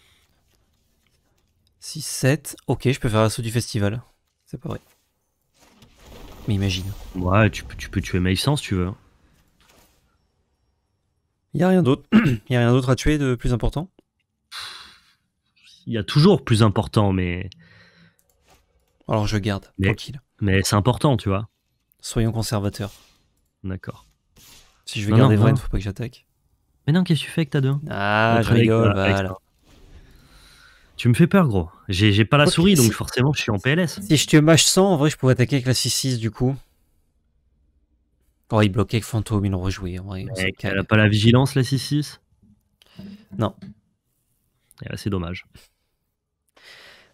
6, 7. Ok, je peux faire l'assaut du festival. C'est pas vrai. Mais imagine. Ouais, tu, tu peux tuer Maïsan si tu veux. Y a rien d'autre. Y'a a rien d'autre à tuer de plus important il y a toujours plus important, mais. Alors je garde, mais, tranquille. Mais c'est important, tu vois. Soyons conservateurs. D'accord. Si je vais garder faut pas que j'attaque. Mais non, qu'est-ce que tu fais avec ta deux Ah, je rigole, voilà. tu me fais peur, gros. J'ai pas la souris, donc forcément, je suis en PLS. Si je te mâche 100, en vrai, je pourrais attaquer avec la 6-6, du coup. Oh, il bloquait avec fantôme, il le rejouait. En vrai, elle a pas la vigilance, la 6-6 Non. Eh ben, c'est dommage.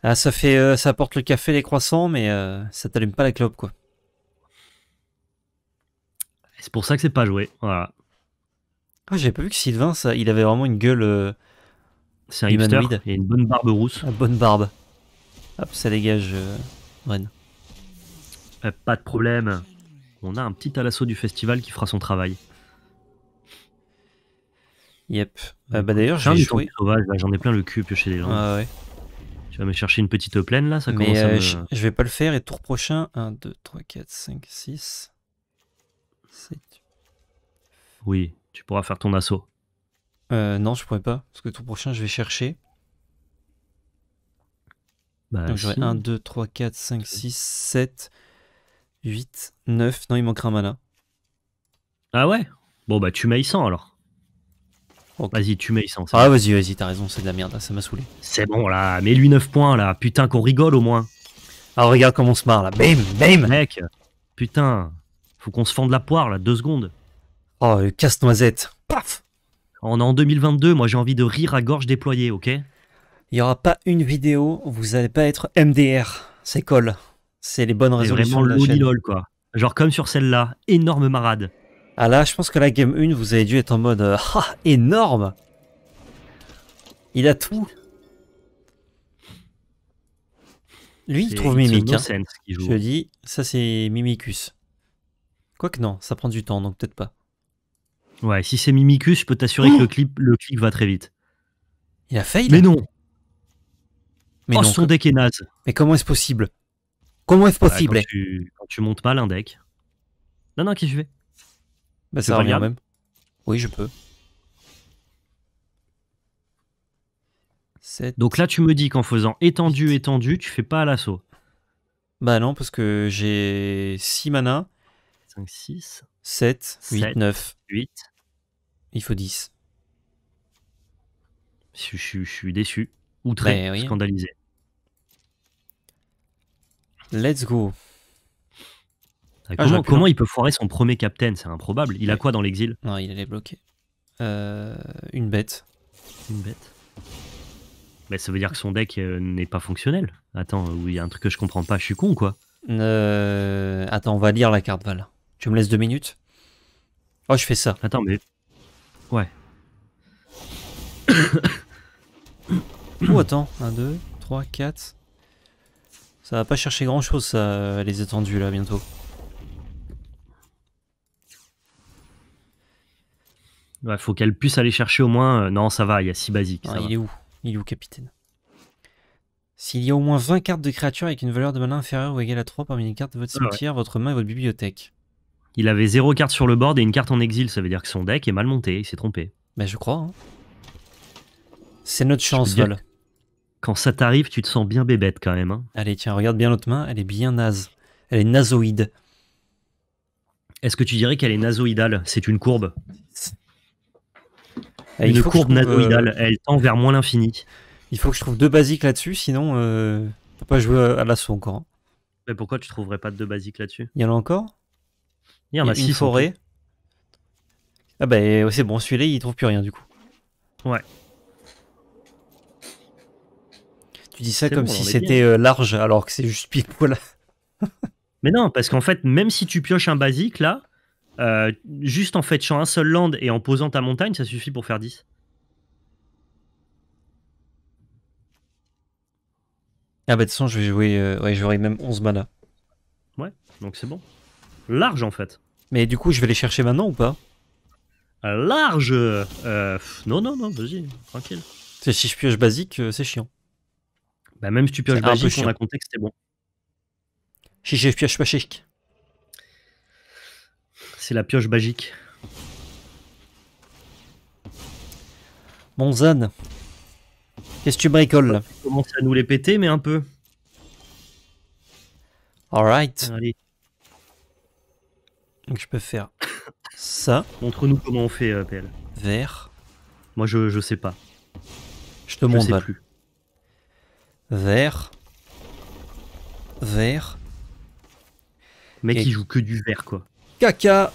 Ah, ça fait, euh, ça apporte le café, les croissants, mais euh, ça t'allume pas la clope, quoi. C'est pour ça que c'est pas joué. Voilà. Ah, j'avais pas vu que Sylvain, ça, il avait vraiment une gueule. Euh, c'est un hipster. Il une bonne barbe rousse. Une ah, bonne barbe. Hop, ça dégage, Bren. pas de problème. On a un petit à du festival qui fera son travail. Yep. bah d'ailleurs, j'en ai plein le cul piocher des gens. Ah ouais. Tu vas me chercher une petite plaine là, ça commence à euh, je, vais pas le faire et tour prochain, 1, 2, 3, 4, 5, 6, 7. Oui, tu pourras faire ton assaut. Euh, non, je pourrais pas, parce que tour prochain, je vais chercher. Bah, Donc 1, 2, 3, 4, 5, 6, 7, 8, 9. Non, il manquera un mana. Ah ouais Bon bah tu mailles 100 alors. Vas-y, tu mets ça. Ah, vas-y, vas-y, t'as raison, c'est de la merde, ça m'a saoulé. C'est bon, là, mets-lui 9 points, là. Putain, qu'on rigole au moins. Ah, regarde comment on se marre, là. Bim, bim. Mec, putain, faut qu'on se fende la poire, là, deux secondes. Oh, casse-noisette. Paf On est en 2022, moi j'ai envie de rire à gorge déployée, ok Il n'y aura pas une vidéo, vous allez pas être MDR. C'est col C'est les bonnes résolutions. C'est vraiment l'honey-lol, quoi. Genre comme sur celle-là, énorme marade. Ah là, je pense que la game 1, vous avez dû être en mode euh, ah, énorme. Il a tout. Lui, il trouve Mimic. Hein. Je dis, ça c'est Mimicus. Quoique non, ça prend du temps, donc peut-être pas. Ouais, si c'est Mimicus, je peux t'assurer que le clip, le clic va très vite. Il a failli. Mais non. Mais oh, son deck est naze. Mais comment est-ce possible Comment est-ce possible quand, tu... montes mal un deck. Non, non, qui je vais bah, ça revient même. Oui, je peux. Donc là, tu me dis qu'en faisant étendu, étendu, tu fais pas à l'assaut. Bah non, parce que j'ai 6 mana 5, 6. 7, 8, 9. 8. Il faut 10. Je, suis déçu, outré, ben scandalisé. Let's go. Ah, comment, il peut foirer son premier captain C'est improbable. Il a quoi dans l'exil Non, il est bloqué. Euh, une bête. Une bête Mais Ça veut dire que son deck euh, n'est pas fonctionnel. Attends, euh, il y a un truc que je comprends pas. Je suis con quoi Attends, on va lire la carte, Val. Tu me laisses deux minutes Oh, je fais ça. Attends, mais. Ouais. Ou attends. 1, 2, 3, 4. Ça va pas chercher grand chose, ça, les étendues là, bientôt. Il bah, faut qu'elle puisse aller chercher au moins. Euh, non, ça va, il y a 6 basiques. Ah, il est où Il est où, capitaine S'il y a au moins 20 cartes de créatures avec une valeur de mana inférieure ou égale à 3 parmi les cartes de votre ah cimetière, votre main et votre bibliothèque. Il avait 0 cartes sur le board et une carte en exil, ça veut dire que son deck est mal monté, il s'est trompé. Bah, je crois. Hein. C'est notre chance, Vol. Quand ça t'arrive, tu te sens bien bébête quand même. Hein. Allez, tiens, regarde bien notre main, elle est bien naze. Elle est nazoïde. Est-ce que tu dirais qu'elle est nazoïdale C'est une courbe. Une courbe euh, nanoïdale, elle tend vers moins l'infini. Il faut que je trouve deux basiques là-dessus, sinon euh, pas jouer à l'assaut encore. Hein. Mais pourquoi tu trouverais pas de deux basiques là-dessus Il y en a encore Il y en a, six. Une forêt. Ah bah euh, c'est bon, celui-là il trouve plus rien du coup. Ouais. Tu dis ça comme si c'était euh, large alors que c'est juste pile poil. Mais non, parce qu'en fait, même si tu pioches un basique là, euh, juste en fetchant un seul land et en posant ta montagne, ça suffit pour faire 10. Ah bah de toute façon, je vais jouer euh, ouais, j'aurai même 11 mana. Ouais, donc c'est bon. Large en fait. Mais du coup, je vais les chercher maintenant ou pas euh, Large Non, non, non, vas-y, tranquille. Si je pioche basique, c'est chiant. Bah même si tu pioches basique, on a contexte, que bon. Si je pioche pas chic. C'est la pioche magique. Bon Zan, qu'est-ce que tu bricoles là Commence à nous les péter, mais un peu. Alright. Allez. Donc je peux faire ça. Montre-nous comment on fait, appel euh, PL. Vert. Moi je, je sais pas. Je te montre. plus. Vert. Vert. Mec, il joue que du vert quoi. Caca.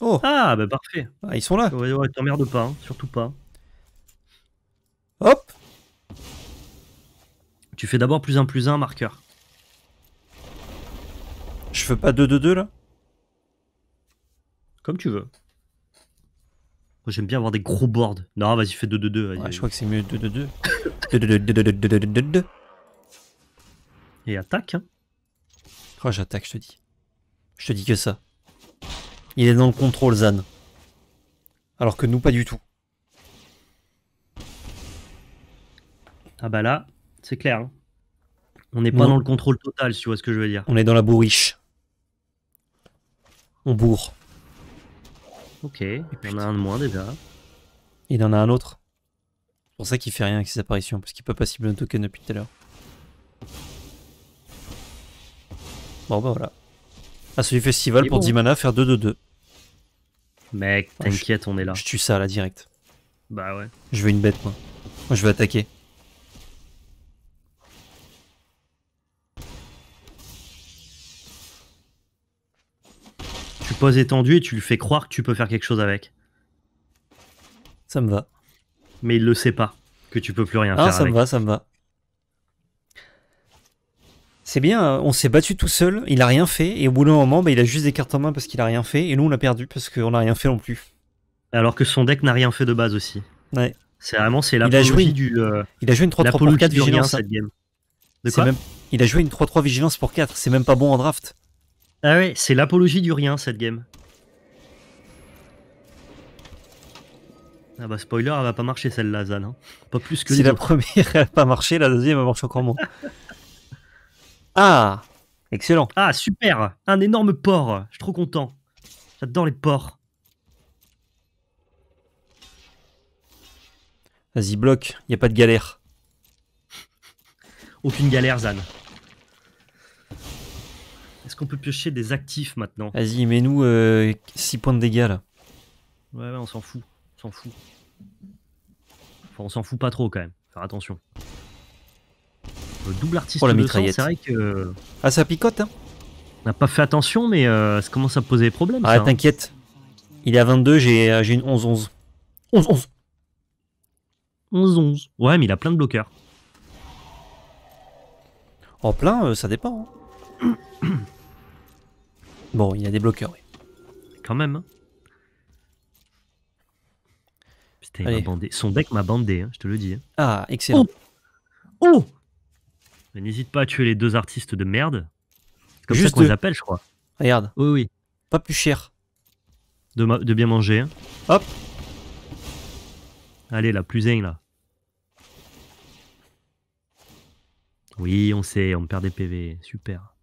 Oh. Ah, bah parfait. ils sont là. Ouais, ouais, t'emmerdes pas, surtout pas. Hop. Tu fais d'abord plus un plus un marqueur. Je fais pas 2 2 2 là Comme tu veux. j'aime bien avoir des gros boards. Non, vas-y, fais 2 2 2. je crois que c'est mieux 2 2 2. Et attaque Oh, j'attaque, je te dis. Je te dis que ça. Il est dans le contrôle, Zan. Alors que nous, pas du tout. Ah bah là, c'est clair. Hein. On n'est pas dans le contrôle total, si tu vois ce que je veux dire. On est dans la bourriche. On bourre. Ok, il en a un de moins déjà. Il en a un autre. C'est pour ça qu'il fait rien avec ses apparitions, parce qu'il peut pas cibler un token depuis tout à l'heure. Bon bah voilà. Ah, celui du festival pour 10 mana, faire 2-2-2. Mec, t'inquiète, on est là. Je tue ça là direct. Bah ouais. Je veux une bête, moi. Moi, je veux attaquer. Tu poses étendu et tu lui fais croire que tu peux faire quelque chose avec. Ça me va. Mais il le sait pas, que tu peux plus rien ah, faire. Ah, ça me va, ça me va c'est bien, euh, on s'est battu tout seul, il a rien fait, et au bout d'un moment, bah, il a juste des cartes en main parce qu'il a rien fait, et nous on a perdu parce qu'on a rien fait non plus. Alors que son deck n'a rien fait de base aussi. Ouais. C'est vraiment, c'est l'apologie du. Euh, il a joué une 3-3 vigilance. Hein. Il a joué une 3-3 vigilance pour 4, c'est même pas bon en draft. Ah ouais, c'est l'apologie du rien cette game. Ah bah spoiler, elle va pas marcher celle-là, Zan. Hein. Pas plus que. Si la première elle a pas marché, la deuxième elle marche encore moins. Ah Excellent. Ah, super Un énorme porc. Je suis trop content. J'adore les porcs. Vas-y, bloque. Il a pas de galère. Aucune galère, Zan. Est-ce qu'on peut piocher des actifs maintenant Vas-y, mets-nous euh, 6 points de dégâts, là. Ouais, ouais on s'en fout. On s'en fout. Enfin, on s'en fout pas trop, quand même. Faire attention. Euh, double artiste pour oh, la de mitraillette. C'est vrai que. Ah, ça picote, hein On n'a pas fait attention, mais euh, ça commence à poser des problèmes. Ah, hein. t'inquiète. Il est à 22, euh, j'ai une 11-11. 11-11 11-11. Ouais, mais il a plein de bloqueurs. En plein, ça dépend. Hein. bon, il a des bloqueurs, oui. Quand même. Hein. Putain, il bandé. Son deck m'a bandé, je te le dis. Ah, excellent. oh, oh n'hésite pas à tuer les deux artistes de merde. comme Juste ça qu'on les appelle, je crois. Regarde, Oui, oui. pas plus cher. De, bien manger. Hein. Hop. Allez, la plus zing là. Oui, on sait, on perd des PV. Super.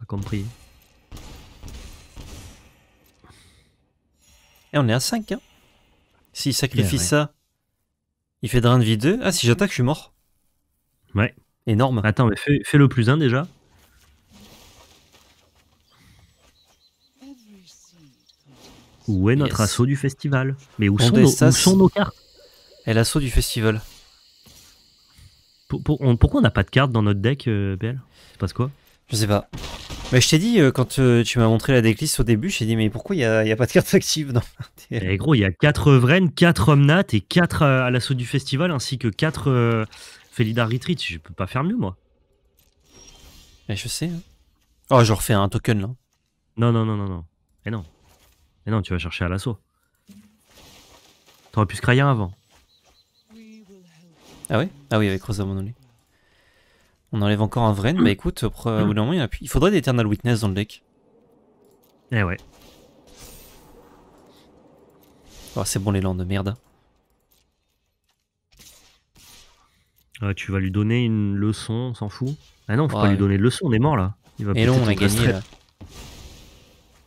a compris. Et eh, on est à 5. Hein. S'il sacrifie ça, il fait drain de vie 2. Ah, si j'attaque, je suis mort. Ouais. Énorme. Attends, mais fais, le plus 1 déjà. Où est notre assaut du festival Mais où, sont ben nos, sont nos, cartes Et l'assaut du festival. pourquoi on n'a pas de cartes dans notre deck, BL C'est parce quoi Je sais pas. Mais je t'ai dit, euh, quand euh, tu m'as montré la decklist au début, j'ai dit, mais pourquoi il n'y a, pas de cartes actives dans Et eh, gros, il y a 4 Vren, 4 Omnat et 4 euh, à l'assaut du festival, ainsi que 4 Felida Retreat, je peux pas faire mieux, moi. mais je sais. Hein. Oh, je refais un token, là. Non, non, non, non, non. Et eh non. Et eh non, tu vas chercher à l'assaut. T'aurais pu se crayer avant. Ah oui Ah oui, avec Rosa Monolith. On enlève encore un vrai. Bah mais écoute, au bout moment, il, faudrait des Eternal Witness dans le deck. Eh ouais. Oh, c'est bon l'élan de merde. tu vas lui donner une leçon, on s'en fout. Ah non, faut pas lui donner de leçon, on est mort là. Il Et non, on a gagné là.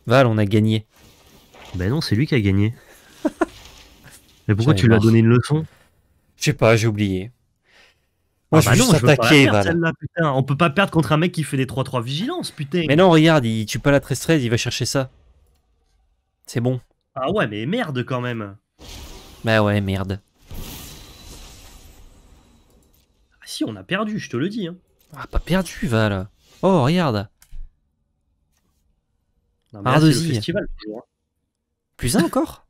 Val, on a gagné. Ben non, c'est lui qui a gagné. Mais pourquoi tu lui as donné une leçon Je sais pas, j'ai oublié. Ah Moi, je bah vais juste attaquer, On peut pas perdre contre un mec qui fait des 3-3 vigilance, putain. Mais non, regarde, il tue pas la 13-13, il va chercher ça. C'est bon. Ah ouais, mais merde quand même. Bah ouais, merde. on a perdu, je te le dis. Hein. Ah, pas perdu, Val. Oh, regarde. Plus un encore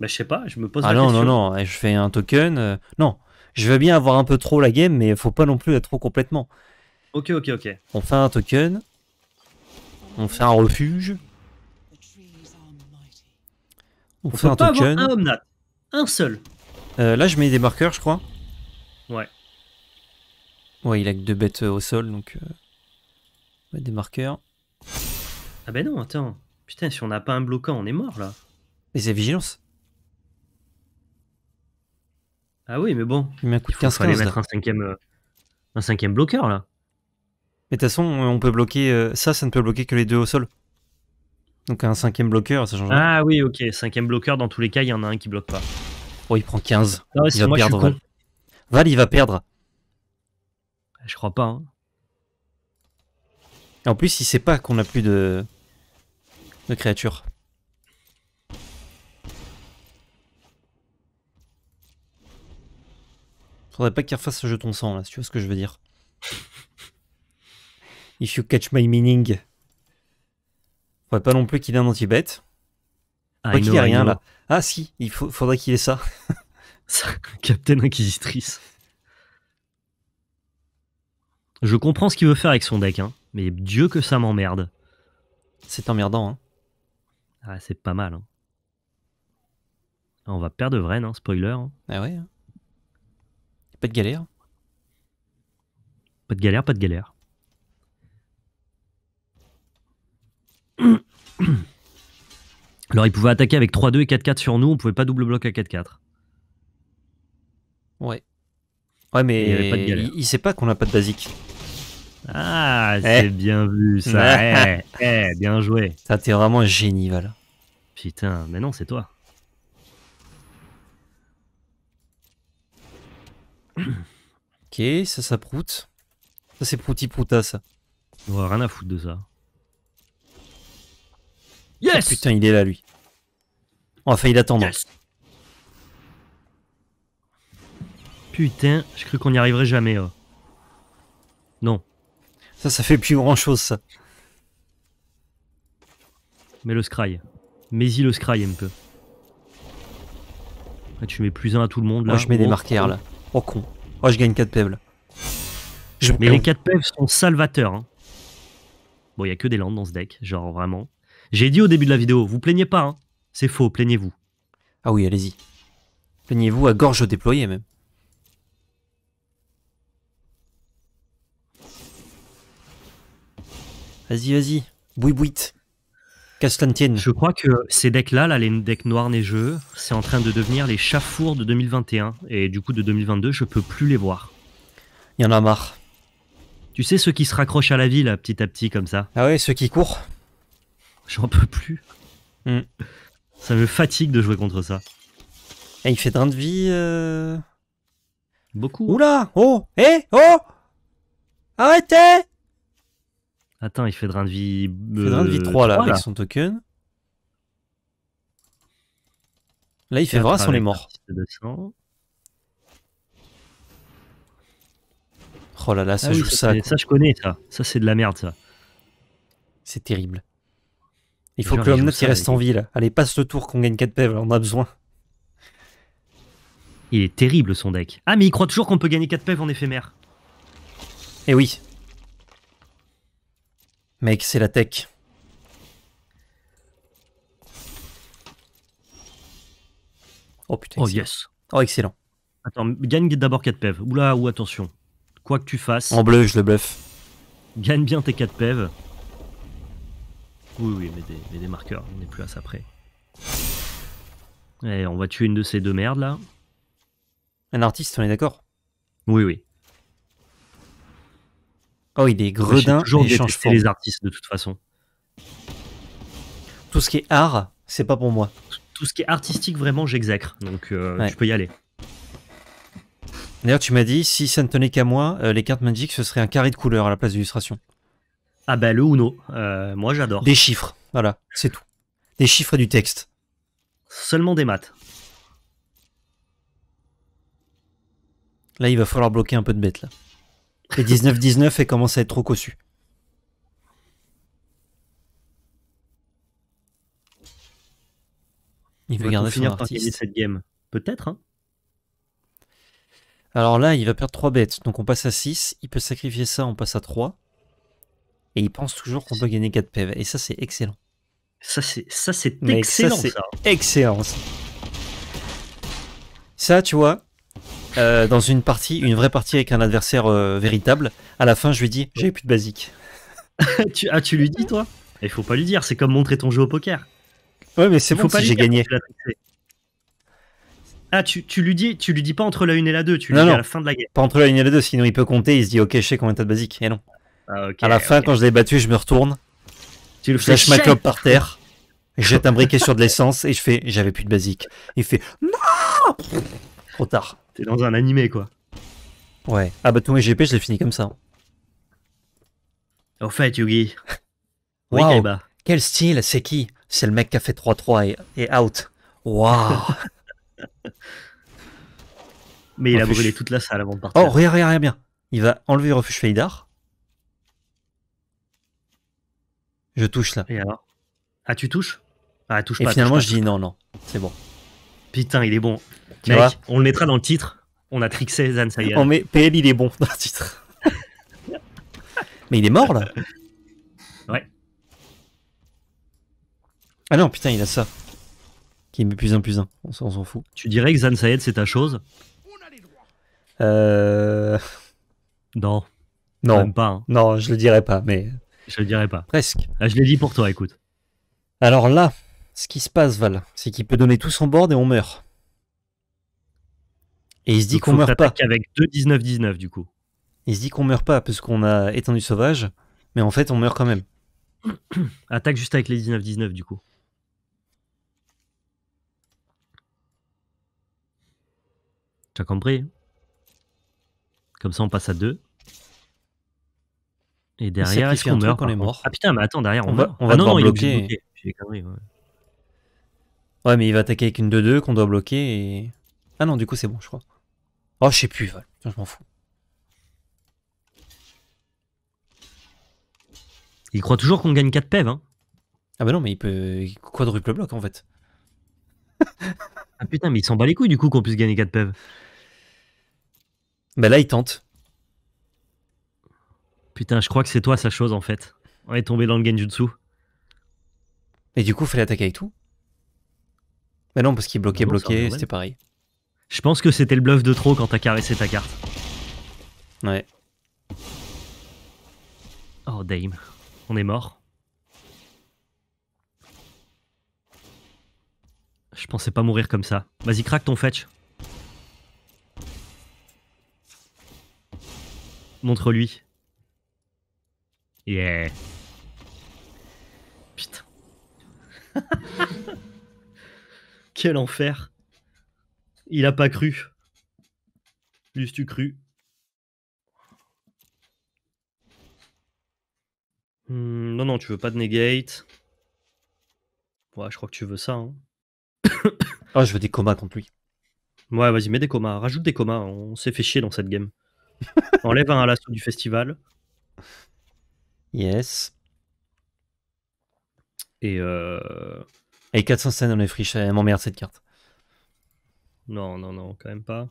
Bah, je sais pas, je me pose ah la non, non, non, je fais un token. Euh, non, je veux bien avoir un peu trop la game, mais faut pas non plus être trop complètement. Ok, ok, ok. On fait un token. On fait un refuge. On, fait un token. un seul. Euh, là, je mets des marqueurs, je crois. Ouais, il a que deux bêtes euh, au sol, donc. Euh, des marqueurs. Ah ben non, attends. Putain, si on n'a pas un bloquant, on est mort là. Mais c'est vigilance. Ah oui, mais bon. Il met un coup de il faut mettre un cinquième, euh, un cinquième bloqueur là. Mais de toute façon, on peut bloquer. ça, ça ne peut bloquer que les deux au sol. Donc un cinquième bloqueur, ça change. Ah oui, ok. Cinquième bloqueur, dans tous les cas, il y en a un qui bloque pas. Oh, il prend 15. il va perdre, Val, il va perdre. Je crois pas. Hein. En plus, il sait pas qu'on a plus de... de créatures. Faudrait pas qu'il refasse ce jeton sang, là, si tu vois ce que je veux dire. If you catch my meaning. Faudrait pas non plus qu'il ah, ait un anti-bête. Ah, qu'il a rien, là. Ah si, il faudrait qu'il ait ça. Captain Inquisitrice. Je comprends ce qu'il veut faire avec son deck, hein, mais Dieu que ça m'emmerde. C'est emmerdant. Hein. Ah, c'est pas mal. Hein. Ah, on va perdre de hein, spoiler. Hein. Ah ouais. Hein. Pas de galère. Pas de galère, pas de galère. Alors, il pouvait attaquer avec 3-2 et 4-4 sur nous, on pouvait pas double bloc à 4-4. Ouais. Ouais, mais il, il sait pas qu'on a pas de basique. Ah, eh. c'est bien vu ça. Eh, eh, bien joué. Ça, t'es vraiment génial génie, Putain, mais non, c'est toi. ok, ça, ça proute. Ça, c'est prouti-prouta, ça. On rien à foutre de ça. Oh, yes Putain, il est là, lui. On a failli l'attendre. putain, je cru qu'on n'y arriverait jamais. Oh. Ça, ça fait plus grand chose, ça. Mais le scry. mets y le scry un peu. Après, ah, tu mets plus un à tout le monde. Là. Moi, oh, je mets des oh, marqueurs oh. là. Oh con. Oh, je gagne 4 peves Mais les 4 peuvent sont salvateurs. Hein. Bon, il n'y a que des landes dans ce deck. Genre, vraiment. J'ai dit au début de la vidéo, vous plaignez pas. Hein. C'est faux, plaignez-vous. Ah oui, allez-y. Plaignez-vous à gorge déployée même. Vas-y, vas-y. Bouibouit. Je crois que ces decks-là, là, les decks noirs neigeux, c'est en train de devenir les chafours de 2021. Et du coup, de 2022, je peux plus les voir. Il y en a marre. Tu sais, ceux qui se raccrochent à la vie, là, petit à petit, comme ça. Ah ouais, ceux qui courent. J'en peux plus. Hmm. Ça me fatigue de jouer contre ça. Et eh, il fait train de vie. Euh. Beaucoup. Oula Oh Eh Oh Arrêtez Attends, il fait drain de vie. fait de vie 3, euh, là, avec son token. Là, il fait vrai sur les morts. Oh là là, ça ah joue ça. Ça, je connais ça. Ça, c'est de la merde, ça. C'est terrible. Il faut que l'homme il reste en vie là. Allez, passe le tour qu'on gagne 4 pèves, on a besoin. Il est terrible son deck. Ah, mais il croit toujours qu'on peut gagner 4 pèves en éphémère. Eh oui. Mec, c'est la tech. Oh putain. Oh yes. Oh excellent. Attends, gagne d'abord 4 PEV. Oula, ou attention. Quoi que tu fasses. En bleu, je le bluffe. Gagne bien tes 4 PEV. Oui, oui, mais des, mais des marqueurs, on n'est plus à ça près. Et eh, on va tuer une de ces deux merdes là. Un artiste, on est d'accord Oui, oui. Oh, il est gredin. Toujours changement pour les artistes de toute façon. Tout ce qui est art, c'est pas pour moi. Tout ce qui est artistique, vraiment, j'exècre. Donc euh, tu peux y aller. D'ailleurs, tu m'as dit, si ça ne tenait qu'à moi, euh, les cartes Magic, ce serait un carré de couleur à la place d'illustration. Ah bah le Uno, euh, moi j'adore. Des chiffres, voilà, c'est tout. Des chiffres et du texte. Seulement des maths. Là, il va falloir bloquer un peu de bête, là. Et 19-19 et commence à être trop cossu. Il veut garder finir par cette game. Peut-être. Hein Alors là, il va perdre 3 bêtes. Donc on passe à 6. Il peut sacrifier ça, on passe à 3. Et il pense toujours qu'on peut gagner 4 PV. Et ça, c'est excellent. Ça, c'est excellent. Ça, excellent. Ça. excellent ça, tu vois, euh, dans une partie, une vraie partie avec un adversaire euh, véritable. À la fin, je lui dis J'ai plus de basique. ah, tu lui dis, toi Il faut pas lui dire, c'est comme montrer ton jeu au poker. Ouais, mais c'est bon, si j'ai gagné. ah, tu, tu, lui dis, tu lui dis pas entre la 1 et la 2, tu lui dis à la fin de la guerre. Pas entre la 1 et la 2, sinon il peut compter, il se dit Ok, je sais combien t'as de basique. Et non. Ah, à la fin, quand je l'ai battu, je me retourne, tu le je lâche ma clope par terre, jette un briquet sur de l'essence et je fais J'avais plus de basique. Il fait Non Trop tard. T'es dans un animé, quoi. Ouais. Ah bah, tout mes GP je l'ai fini comme ça. Au fait, Yugi. Waouh. Quel style, c'est qui C'est le mec qui a fait 3-3 et, out. Waouh Mais il a brûlé toute la salle avant de partir. Oh, regarde, regarde, regarde bien. Il va enlever le refuge Feidar. Je touche là. Et alors Ah, tu touches Ah, touche pas. Et finalement, je dis non, non. C'est bon. Putain, il est bon. Mec, on le mettra dans le titre. On a trixé Zan Sayed. On PL, il est bon dans le titre. Mais il est mort là Ouais. Ah non, putain, il a ça. Qui met plus un plus un. On s'en fout. Tu dirais que Zan Sayed c'est ta chose Euh. Non. Non. pas, hein. Non, je le dirais pas, mais. Je le dirais pas. Presque. Ah, je l'ai dit pour toi, écoute. Alors là ce qui se passe, Val, c'est qu'il peut donner tout son board et on meurt. Et il se dit qu'on meurt pas. Avec 2-19-19 du coup. Il se dit qu'on meurt pas parce qu'on a étendu sauvage, mais en fait on meurt quand même. Attaque juste avec les 19-19 du coup. Tu as compris hein Comme ça on passe à 2. Et derrière, est-ce qu'on meurt quand est mort Ah putain, mais attends, derrière on, va, On va ah, non, non, Il est Ouais, mais il va attaquer avec une 2-2 qu'on doit bloquer et... Ah non, du coup, c'est bon, je crois. Oh, je sais plus, je m'en fous. Il croit toujours qu'on gagne 4 PEV, hein. Ah bah non, mais il peut... quadruple bloc, en fait. ah putain, mais il s'en bat les couilles, du coup, qu'on puisse gagner 4 PEV. Bah là, il tente. Putain, je crois que c'est toi, sa chose, en fait. On est tombé dans le genjutsu. Et du coup, il fallait attaquer avec tout bah non, parce qu'il bloquait, bloqué bloquait, c'était pareil. Je pense que c'était le bluff de trop quand t'as caressé ta carte. Ouais. Oh, Dame. On est mort. Je pensais pas mourir comme ça. Vas-y, craque ton fetch. Montre-lui. Yeah. Putain. Quel enfer. Il a pas cru. Plus tu cru hmm, Non, non, tu veux pas de negate. Ouais, je crois que tu veux ça. oh, je veux des comas contre lui. Ouais, vas-y, mets des comas. Rajoute des comas. On s'est fait chier dans cette game. Enlève un à l'assaut du festival. Yes. Et euh... Et 400 scènes dans les friches, elle m'emmerde cette carte. Non, non, non, quand même pas.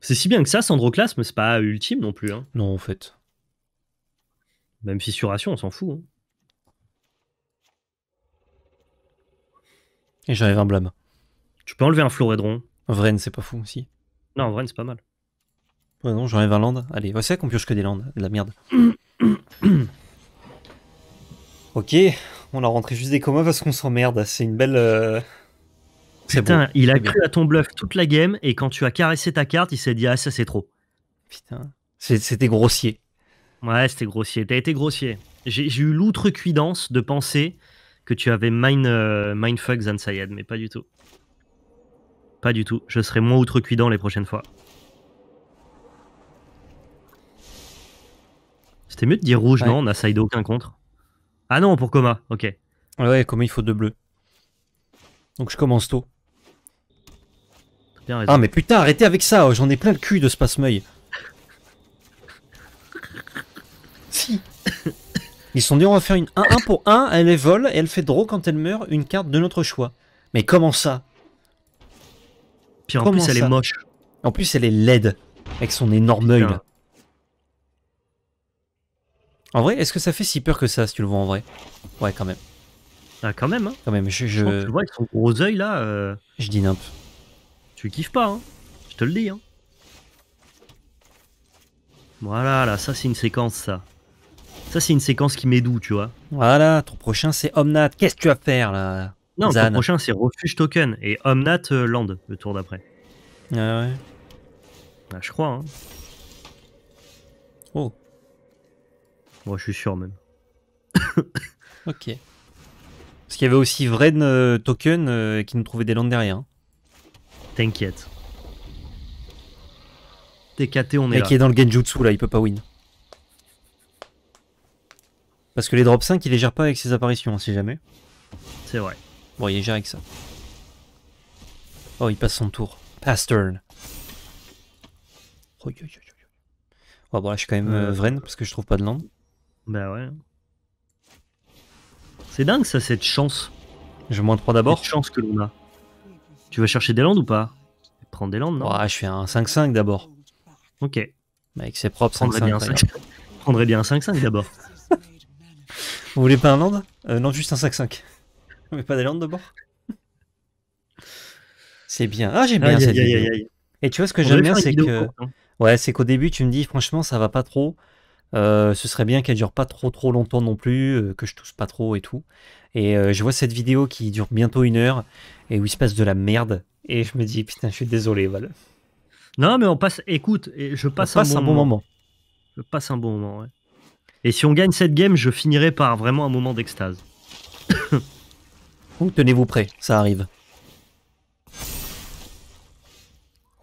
C'est si bien que ça, Sandroclas, mais c'est pas ultime non plus. Hein. Non, en fait. Même fissuration, on s'en fout. Hein. Et j'arrive un blâme. Tu peux enlever un Florédron. Vren, c'est pas fou aussi. Non, Vren, c'est pas mal. Ouais, non, j'enlève un land. Allez, voici c'est qu'on pioche que des landes, de la merde. ok, on a rentré juste des communs parce qu'on s'emmerde. C'est une belle. Euh, Putain, il a cru à ton bluff toute la game et quand tu as caressé ta carte, il s'est dit Ah, ça c'est trop. Putain, c'était grossier. Ouais, c'était grossier. T'as été grossier. J'ai eu l'outrecuidance de penser que tu avais mine, euh, mindfuck Zan mais pas du tout. Pas du tout. Je serai moins outrecuidant les prochaines fois. C'était mieux de dire rouge, non On side aucun contre. Ah non, pour coma, ok. Ouais, coma il faut deux bleus. Donc je commence tôt. ah mais putain, arrêtez avec ça, oh, j'en ai plein le cul de ce passe-meuil. si. Ils sont dit on va faire une 1-1 pour 1, elle est et elle fait draw quand elle meurt une carte de notre choix. Mais comment ça Puis en plus elle est moche. En plus elle est laide avec son énorme oeil en vrai, est-ce que ça fait si peur que ça, si tu le vois en vrai Ouais, quand même. Ah, quand même, hein Quand même, je... je... tu vois, avec sont gros œil, là... Euh. Je dis non. Tu kiffes pas, hein Je te le dis, hein Voilà, là, ça, c'est une séquence, ça. Ça, c'est une séquence qui m'édoue, tu vois. Voilà, ton prochain, c'est Omnat. Qu'est-ce que tu vas faire, là Non, ton prochain, c'est Refuge Token et Omnat euh, Land, le tour d'après. Ah ouais. Bah, je crois, hein. Oh. Moi, je suis sûr même. ok. Parce qu'il y avait aussi Vren euh, Token euh, qui nous trouvait des landes derrière. Hein. T'inquiète. TKT, on est qui est dans le Genjutsu là, il peut pas win. Parce que les drops 5, il les gère pas avec ses apparitions, hein, si jamais. C'est vrai. Bon, il gère avec ça. Oh, il passe son tour. pasteur turn. Oh, oh, bon, là, je suis quand même euh, vrai parce que je trouve pas de land. Bah ouais. C'est dingue ça, cette chance. Je moins 3 d'abord. chance que l'on a. Tu vas chercher des landes ou pas Prends des landes, non Ouais Je fais un 5-5 d'abord. Ok. Avec ses propres 5 Prendrais bien un 5-5 d'abord. Vous voulez pas un land euh, Non, juste un 5-5. Mais pas des landes d'abord C'est bien. Ah, j'aime bien Et tu vois, ce que j'aime bien, c'est que. Hein. Ouais, c'est qu'au début, tu me dis, franchement, ça va pas trop. Euh, ce serait bien qu'elle dure pas trop trop longtemps non plus, euh, que je tousse pas trop et tout. Et euh, je vois cette vidéo qui dure bientôt une heure et où il se passe de la merde. Et je me dis, putain, je suis désolé, Val. Non, mais on passe, écoute, et je passe, un, bon, moment. Je passe un bon moment, ouais. Et si on gagne cette game, je finirai par vraiment un moment d'extase. tenez-vous prêt ça arrive.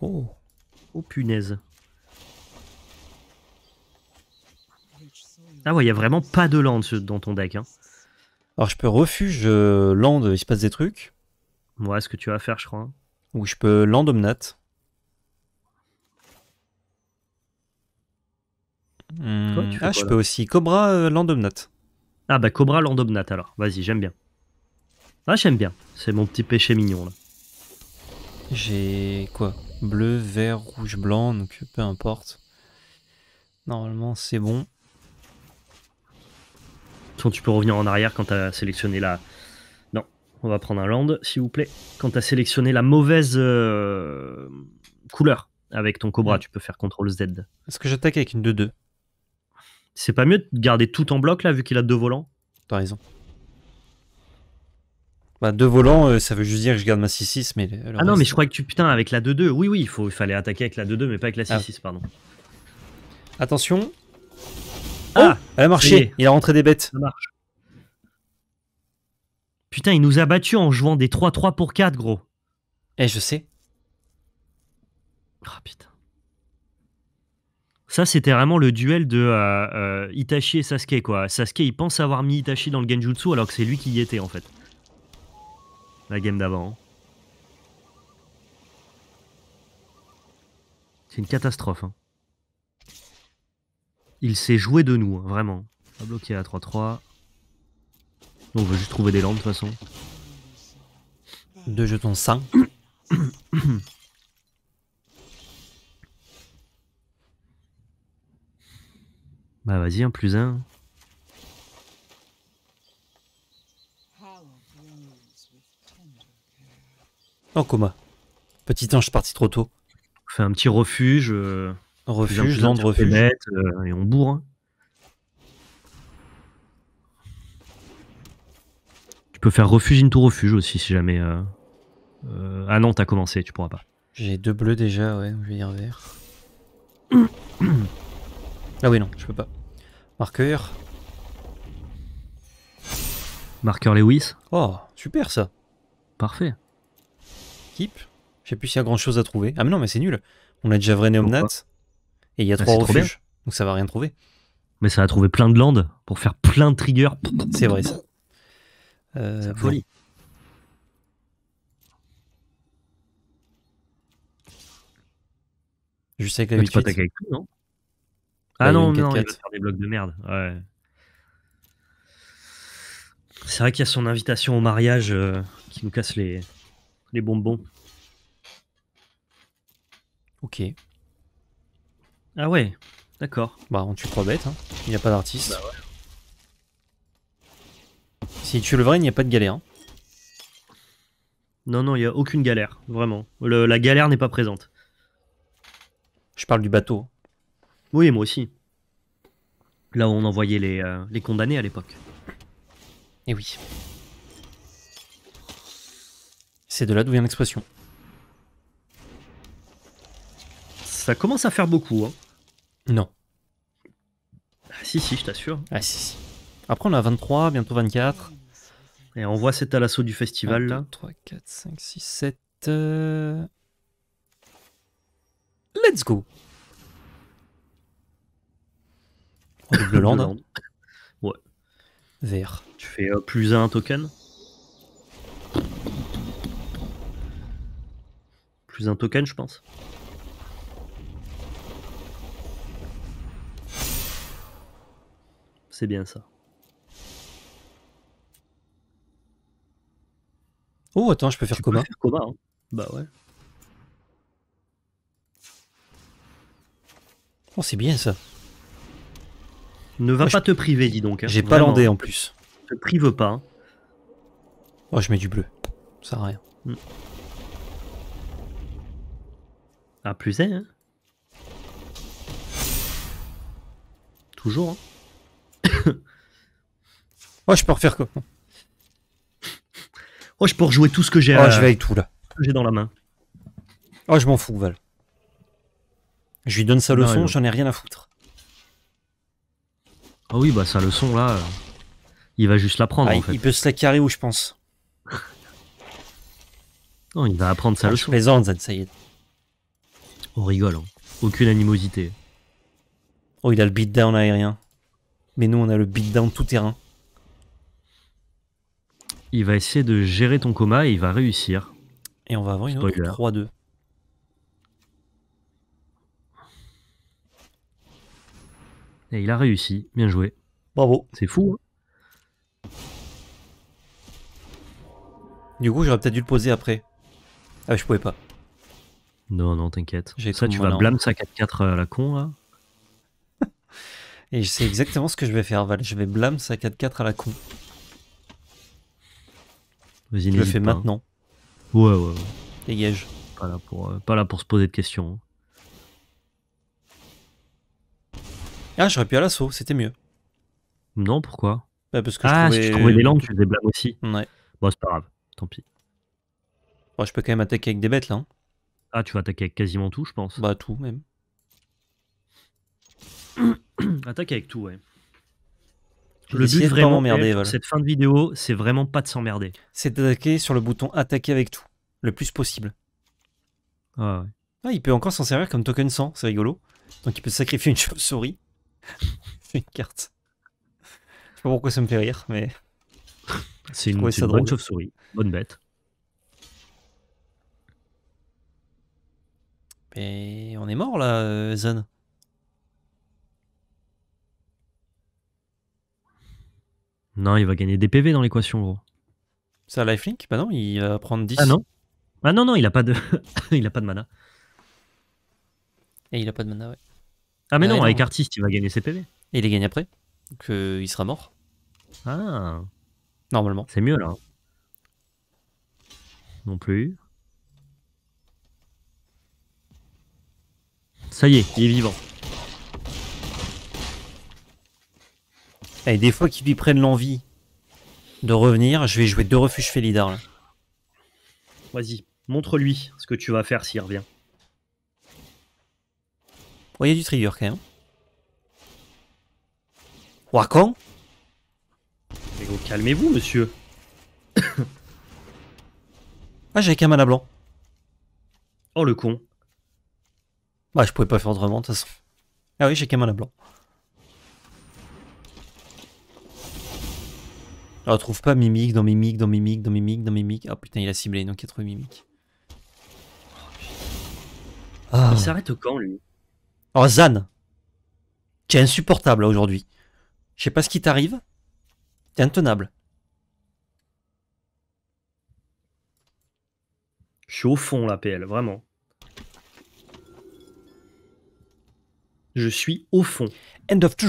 Oh. Oh punaise. Ah ouais, il n'y a vraiment pas de land dans ton deck. Hein. Alors je peux refuge, euh, land, il se passe des trucs. Ouais, ce que tu vas faire, je crois. Hein. Ou je peux land omnat. Hmm. ah, je peux aussi Cobra euh, land Landomnat. Ah bah Cobra Landomnat alors, vas-y, j'aime bien. Ah, j'aime bien, c'est mon petit péché mignon là. J'ai quoi Bleu, vert, rouge, blanc, donc peu importe. Normalement, c'est bon tu peux revenir en arrière quand tu as sélectionné la. Non, on va prendre un land, s'il vous plaît. Quand tu as sélectionné la mauvaise euh, couleur avec ton cobra, tu peux faire CTRL Z. Est-ce que j'attaque avec une 2-2 C'est pas mieux de garder tout en bloc là, vu qu'il a deux volants T'as raison. Bah, deux volants, euh, ça veut juste dire que je garde ma 6-6, mais. ah non, mais je crois que tu. Putain, avec la 2-2, oui, oui, il, faut, il fallait attaquer avec la 2-2, mais pas avec la 6-6, ah. pardon. Attention, ah, oh, elle a marché. Il a rentré des bêtes. Ça marche. Putain, il nous a battus en jouant des 3-3 pour 4, gros. Eh, je sais. oh, putain. Ça, c'était vraiment le duel de euh, euh, Itachi et Sasuke, quoi. Sasuke, il pense avoir mis Itachi dans le Genjutsu alors que c'est lui qui y était, en fait. La game d'avant. Hein. C'est une catastrophe. Hein. Il s'est joué de nous, hein, vraiment. vraiment. va bloqué à 3-3. On veut juste trouver des lampes de toute façon. Deux jetons 5. bah vas-y, un plus un. En coma. Petit ange parti trop tôt. On fait un petit refuge. Euh. Refuge, land refuge. Euh, et on bourre. Hein. Tu peux faire refuge into refuge aussi si jamais. Euh, euh, ah non, t'as commencé, tu pourras pas. J'ai deux bleus déjà, ouais, je vais dire vert. ah oui, non, je peux pas. Marqueur. Marqueur Lewis. Oh, super ça. Parfait. Keep. Je sais plus s'il y a grand chose à trouver. Ah mais non, mais c'est nul. On a déjà vrai Néomnat. Et il y a ah, trois refuges. Donc ça va rien trouver. Mais ça va trouver plein de landes pour faire plein de triggers. C'est vrai ça. Euh, folie. Juste avec la non bah, Ah non, non, va faire des blocs de merde. C'est vrai qu'il y a son invitation au mariage euh, qui nous casse les, les bonbons. Ok. Ah ouais, d'accord. Bah on tue trois bêtes, hein. il n'y a pas d'artiste. Bah si tu le vrai, il n'y a pas de galère. Hein. Non, non, il n'y a aucune galère, vraiment. la galère n'est pas présente. Je parle du bateau. Hein. Oui, moi aussi. Là où on envoyait les, euh, les condamnés à l'époque. Eh oui. C'est de là d'où vient l'expression. Ça commence à faire beaucoup. Hein. Non. Ah, si, si, je t'assure. Ah, si, si. Après, on a 23, bientôt 24. Et on voit c'est à l'assaut du festival 1, là. 3, 4, 5, 6, 7. Let's go. On double land. Ouais. Vert. Tu fais euh, plus un token. Plus un token, je pense. c'est bien ça. Oh, attends, je peux faire tu coma. coma hein. Bah ouais. Oh, c'est bien ça. Ne va pas te priver, dis donc. Hein. J'ai pas landé en plus. Te prive pas. Hein. Oh, je mets du bleu. Ça sert à rien. Ah, plus est, hein. Toujours, hein. oh, je peux refaire quoi Oh, je peux rejouer tout ce que j'ai. Oh, à... je avec tout là. j'ai dans la main. Oh, je m'en fous, Val. Je lui donne sa leçon, j'en ai rien à foutre. Ah oh oui, bah sa leçon là, il va juste l'apprendre prendre ah, en fait. Il peut se la carrer où je pense. non, il va apprendre sa ah, leçon. Je plaisante, Zed est On rigole, hein. aucune animosité. Oh, il a le beatdown aérien. Mais nous, on a le down tout terrain. Il va essayer de gérer ton coma et il va réussir. Et on va avoir une autre 3-2. Et il a réussi. Bien joué. Bravo. C'est fou. Hein. du coup, j'aurais peut-être dû le poser après. Ah, je pouvais pas. Non, non, t'inquiète. Ça, tu vas blâmer sa 4-4 à la con, là. Et c'est exactement ce que je vais faire, Val. Je vais blâme sa 4-4 à la con. Vas-y Je le fais hein. maintenant. Ouais, ouais, ouais. Dégage. Pas là pour, euh, pas là pour se poser de questions. Hein. Ah, j'aurais pu à l'assaut, c'était mieux. Non, pourquoi bah, parce que Ah, je trouvais... si tu trouvais des landes, tu faisais blâme aussi. Ouais. Bon, c'est pas grave, tant pis. Bon, je peux quand même attaquer avec des bêtes là. Hein. Ah, tu vas attaquer avec quasiment tout, je pense. Bah, tout même. Attaque avec tout, ouais. Le but vraiment, merder, cette fin de vidéo, c'est vraiment pas de s'emmerder. C'est d'attaquer sur le bouton attaquer avec tout, le plus possible. Ah, ah il peut encore s'en servir comme token 100, c'est rigolo. Donc il peut sacrifier une chauve-souris. une carte. Je sais pas pourquoi ça me fait rire, mais. C'est une, une bonne chauve-souris. Bonne bête. Mais on est mort là, euh, Zan. Non, il va gagner des PV dans l'équation, gros. C'est un lifelink Bah non, il va prendre 10. Ah non Ah non, non, il a pas de, il a pas de mana. Et il a pas de mana, ouais. Ah mais ah non, avec Artiste, il va gagner ses PV. Et il les gagne après. Donc euh, il sera mort. Ah Normalement. C'est mieux là. Hein. Non plus. Ça y est, il est vivant. Et des fois qu'ils lui prennent l'envie de revenir, je vais jouer deux refuges Felidar là. Vas-y, montre-lui ce que tu vas faire s'il revient. Oh, y a du trigger quand même. Wakan calmez-vous, monsieur. ah, j'ai qu'un à blanc. Oh, le con. Bah, je pouvais pas faire autrement, de toute Ah oui, j'ai qu'un à blanc. Je retrouve pas Mimic dans Mimic, dans Mimic, dans Mimic, dans Mimic. Ah putain, il a ciblé, donc il a trouvé Mimic. Ah. Il s'arrête quand, lui. Oh, Zan T'es insupportable aujourd'hui. Je sais pas ce qui t'arrive. T'es intenable. Je suis au fond, la PL, vraiment. Je suis au fond. End of the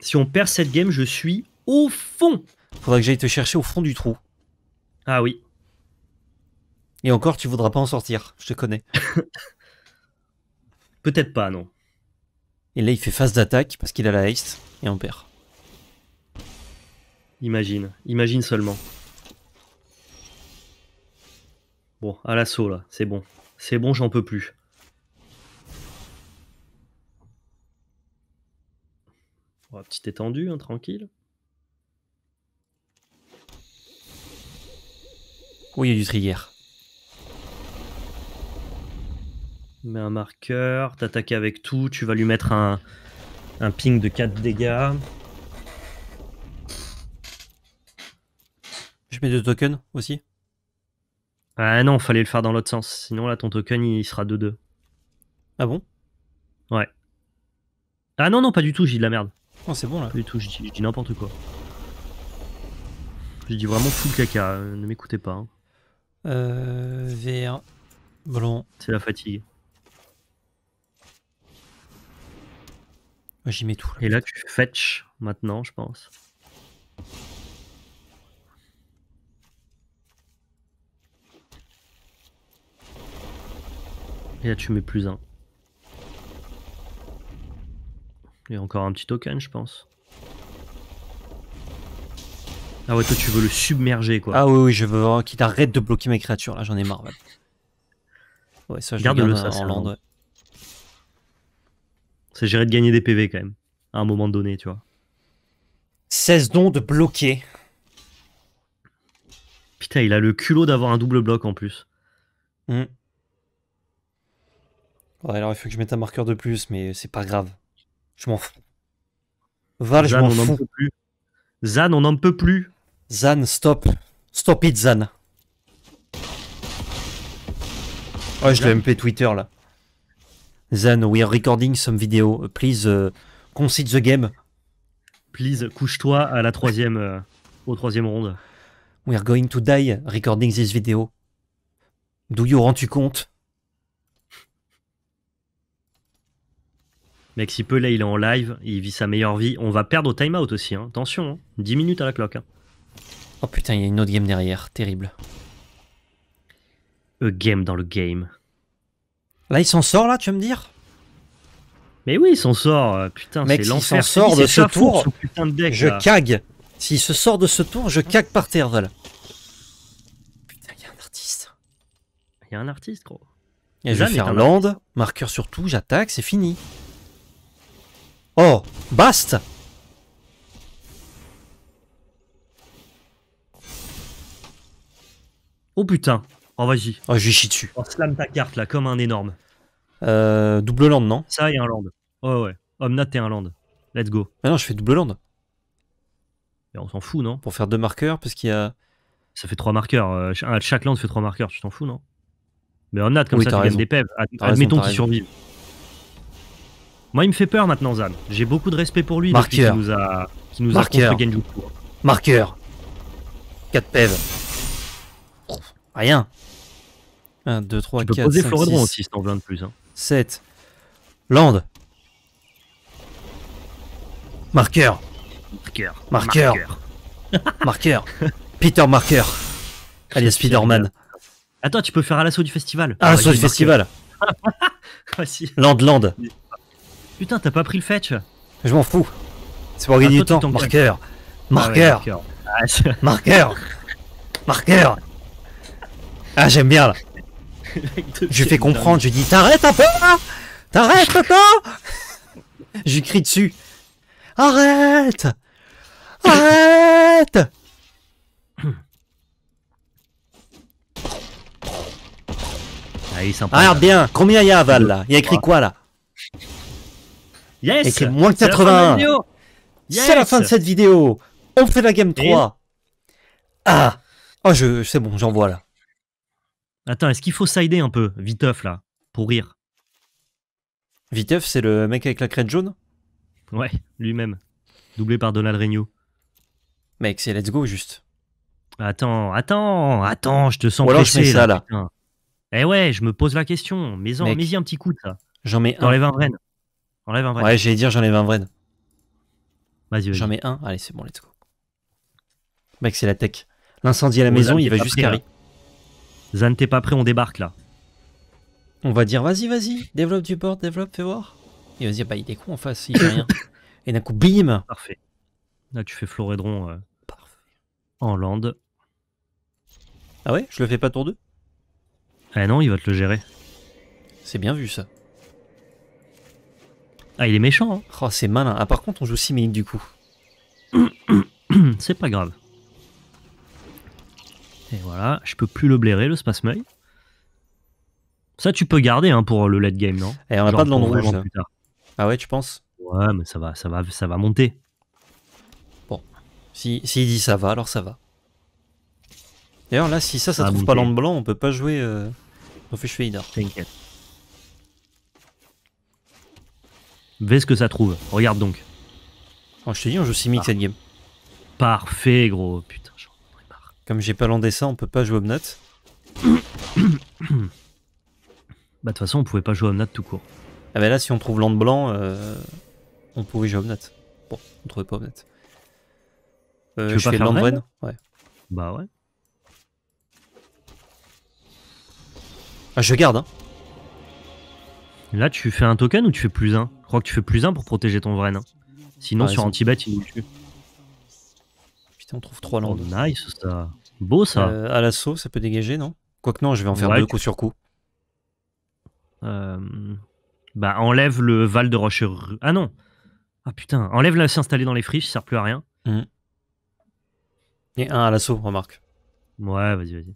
Si on perd cette game, je suis au fond. Faudrait que j'aille te chercher au fond du trou. Ah oui. Et encore, tu voudras pas en sortir, je te connais. Peut-être pas, non. Et là, il fait face d'attaque parce qu'il a la haste et on perd. Imagine, imagine seulement. Bon, à l'assaut là, c'est bon. C'est bon, j'en peux plus. Oh, petite étendue, hein, tranquille. Oh, il y a du On Mets un marqueur, t'attaques avec tout, tu vas lui mettre un, ping de 4 dégâts. Je mets deux tokens aussi Ah non, fallait le faire dans l'autre sens. Sinon, là, ton token, il sera 2-2. Ah bon Ouais. Ah non, non, pas du tout, j'ai de la merde. Oh, c'est bon là. Pas du tout, je dis, n'importe quoi. Je dis vraiment full caca, euh, ne m'écoutez pas. Hein. Euh, V1. C'est la fatigue. J'y mets tout. Là. Et là, tu fetch maintenant, je pense. Et là, tu mets plus un. a encore un petit token, je pense. Ah ouais, toi tu veux le submerger quoi. Ah oui, oui, je veux qu'il arrête de bloquer mes créatures là, j'en ai marre. Ouais, ça je Garde-le c'est ouais. Ça de gagner des PV quand même, à un moment donné, tu vois. Cesse donc de bloquer. Putain, il a le culot d'avoir un double bloc en plus. Hmm. Ouais, alors il faut que je mette un marqueur de plus, mais c'est pas grave. Je m'en fous. Val, je m'en fous. Zan, on en peut plus. Zan, stop. Stop it, Zan. Oh, je l'ai MP Twitter là. Zan, we are recording some video. Please, uh, concede the game. Please, couche-toi à la troisième, euh, au troisième round. We are going to die recording this video. Do you rends-tu compte Mec, si peu là, il est en live, il vit sa meilleure vie. On va perdre au timeout aussi, hein. attention, hein. 10 minutes à la cloque. Hein. Oh putain, il y a une autre game derrière, terrible. A game dans le game. Là, il s'en sort, là, tu vas me dire Mais oui, il s'en sort, euh, putain, c'est l'enfer. s'en sort de ce tour, je cag. cague. S'il se sort de ce tour, je cague par terre, voilà. Putain, il y a un artiste. Il y a un artiste, gros. Et je vais faire land, marqueur sur tout, j'attaque, c'est fini. Oh, bast Oh putain. Oh vas-y. Oh, je lui chie dessus. Oh, slam ta carte là, comme un énorme. Euh, double land, non Ça y a un land. Oh ouais. Omnat et un land. Let's go. Ah non, je fais double land. on s'en fout, non Pour faire deux marqueurs, parce qu'il y a. Ça fait trois marqueurs. Euh, chaque land fait trois marqueurs, tu t'en fous, non Mais Omnat, comme ça, tu gagnes des pèves Admettons qu'il survive. Moi, il me fait peur maintenant, Zan. J'ai beaucoup de respect pour lui. Marqueur. nous a, qui nous marqueur. a construit Marqueur. 4 pèves Rien. 1, 2, 3, 4, peux poser 5, 6, aussi, si t'en veux un de plus. Hein. 7. Land. Marqueur. Marqueur. Marqueur. Marqueur. Peter Marqueur. Alias Spider-Man. Attends, tu peux faire à l'assaut du festival. À l'assaut du festival. Land, Land. Putain, t'as pas pris le fetch. Je m'en fous. C'est pour gagner ah, du temps. Ah marqueur. marqueur. marqueur. marqueur. Ah, j'aime bien là. je lui fais comprendre, je lui dis T'arrêtes un peu T'arrêtes, attends Je crie dessus. Arrête Arrête Ah, il s'en Regarde bien, combien il y a à Val là Il a écrit quoi là Yes Écrit moins de 80 C'est la fin de cette vidéo On fait la game 3 Ah Oh, je, c'est bon, j'en vois là. Attends, est-ce qu'il faut sider un peu, Viteuf, là, pour rire Viteuf, c'est le mec avec la crête jaune Ouais, lui-même. Doublé par Donald Regno. Mec, c'est let's go, juste. Attends, attends, attends, je te sens Ou ça, là. Eh ouais, je me pose la question. Mets-en, mets-y un petit coup de ça. J'en mets un. Enlève un Vren. Enlève un Ouais, j'allais dire, j'enlève un vrai. Vas-y, vas J'en mets un. Allez, c'est bon, let's go. Mec, c'est la tech. L'incendie à la oh maison, il va jusqu'à Zan, t'es pas prêt, on débarque là. On va dire vas-y, vas-y, développe du port, développe, fais voir. Et vas-y, bah il est con en face, il fait rien. Et d'un coup, bim Parfait. Là, tu fais Florédron euh, en land. Ah ouais Je le fais pas tour 2 Ah non, il va te le gérer. C'est bien vu ça. Ah, il est méchant. Hein. Oh, c'est malin. Ah, par contre, on joue 6 minutes du coup. C'est pas grave. Et voilà, je peux plus le blairer, le Space mail Ça, tu peux garder hein, pour le late game, non Et on n'a pas de Ah ouais, tu penses Ouais, mais ça va, ça va, ça va monter. Bon, s'il si, dit ça va, alors ça va. D'ailleurs, là, si ça, ça, trouve pas l'ombre blanc, on peut pas jouer euh, au T'inquiète. Vais ce que ça trouve. Regarde donc. Oh, je te dis, on joue 6 ah. cette game. Parfait, gros, putain. Comme j'ai pas l'endessin, on peut pas jouer Omnat. bah de toute façon, on pouvait pas jouer Omnat tout court. Ah bah là, si on trouve l'and blanc, euh, on pourrait jouer Omnat. Bon, on trouvait pas Omnat. Euh, tu je fais Ouais. Bah ouais. Ah, je garde, hein. Là, tu fais un token ou tu fais plus un Je crois que tu fais plus un pour protéger ton Vren. Hein. Sinon, bah, sur Antibat, il nous tue. On trouve trois oh. landes nice ça. Beau ça. Euh, à l'assaut, ça peut dégager, non Quoique non, je vais en faire deux coup sur coup. Euh, bah enlève le Val de rocher Ah non. Ah putain, enlève la s'installer dans les friches, ça sert plus à rien. Mm. Et un à l'assaut, remarque. Ouais, vas-y, vas-y.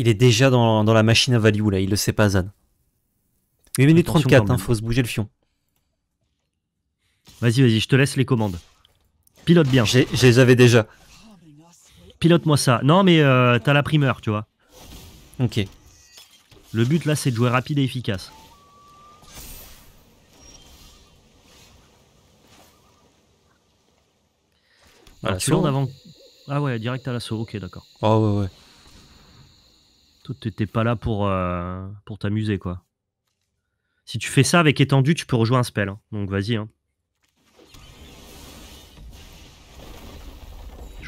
il est déjà dans, dans, la machine à value là, il le sait pas Zan. 8 minutes 34, faut se bouger le fion. Vas-y, vas-y, je te laisse les commandes. Pilote bien. Je les avais déjà. Pilote-moi ça. Non, mais euh, t'as la primeur, tu vois. Ok. Le but là, c'est de jouer rapide et efficace. Ah, tu avant. Ah ouais, direct à l'assaut, ok, d'accord. oh, ouais, ouais. Toi, t'étais pas là pour, euh, pour t'amuser, quoi. Si tu fais ça avec étendue, tu peux rejouer un spell. Hein. Donc vas-y. Hein.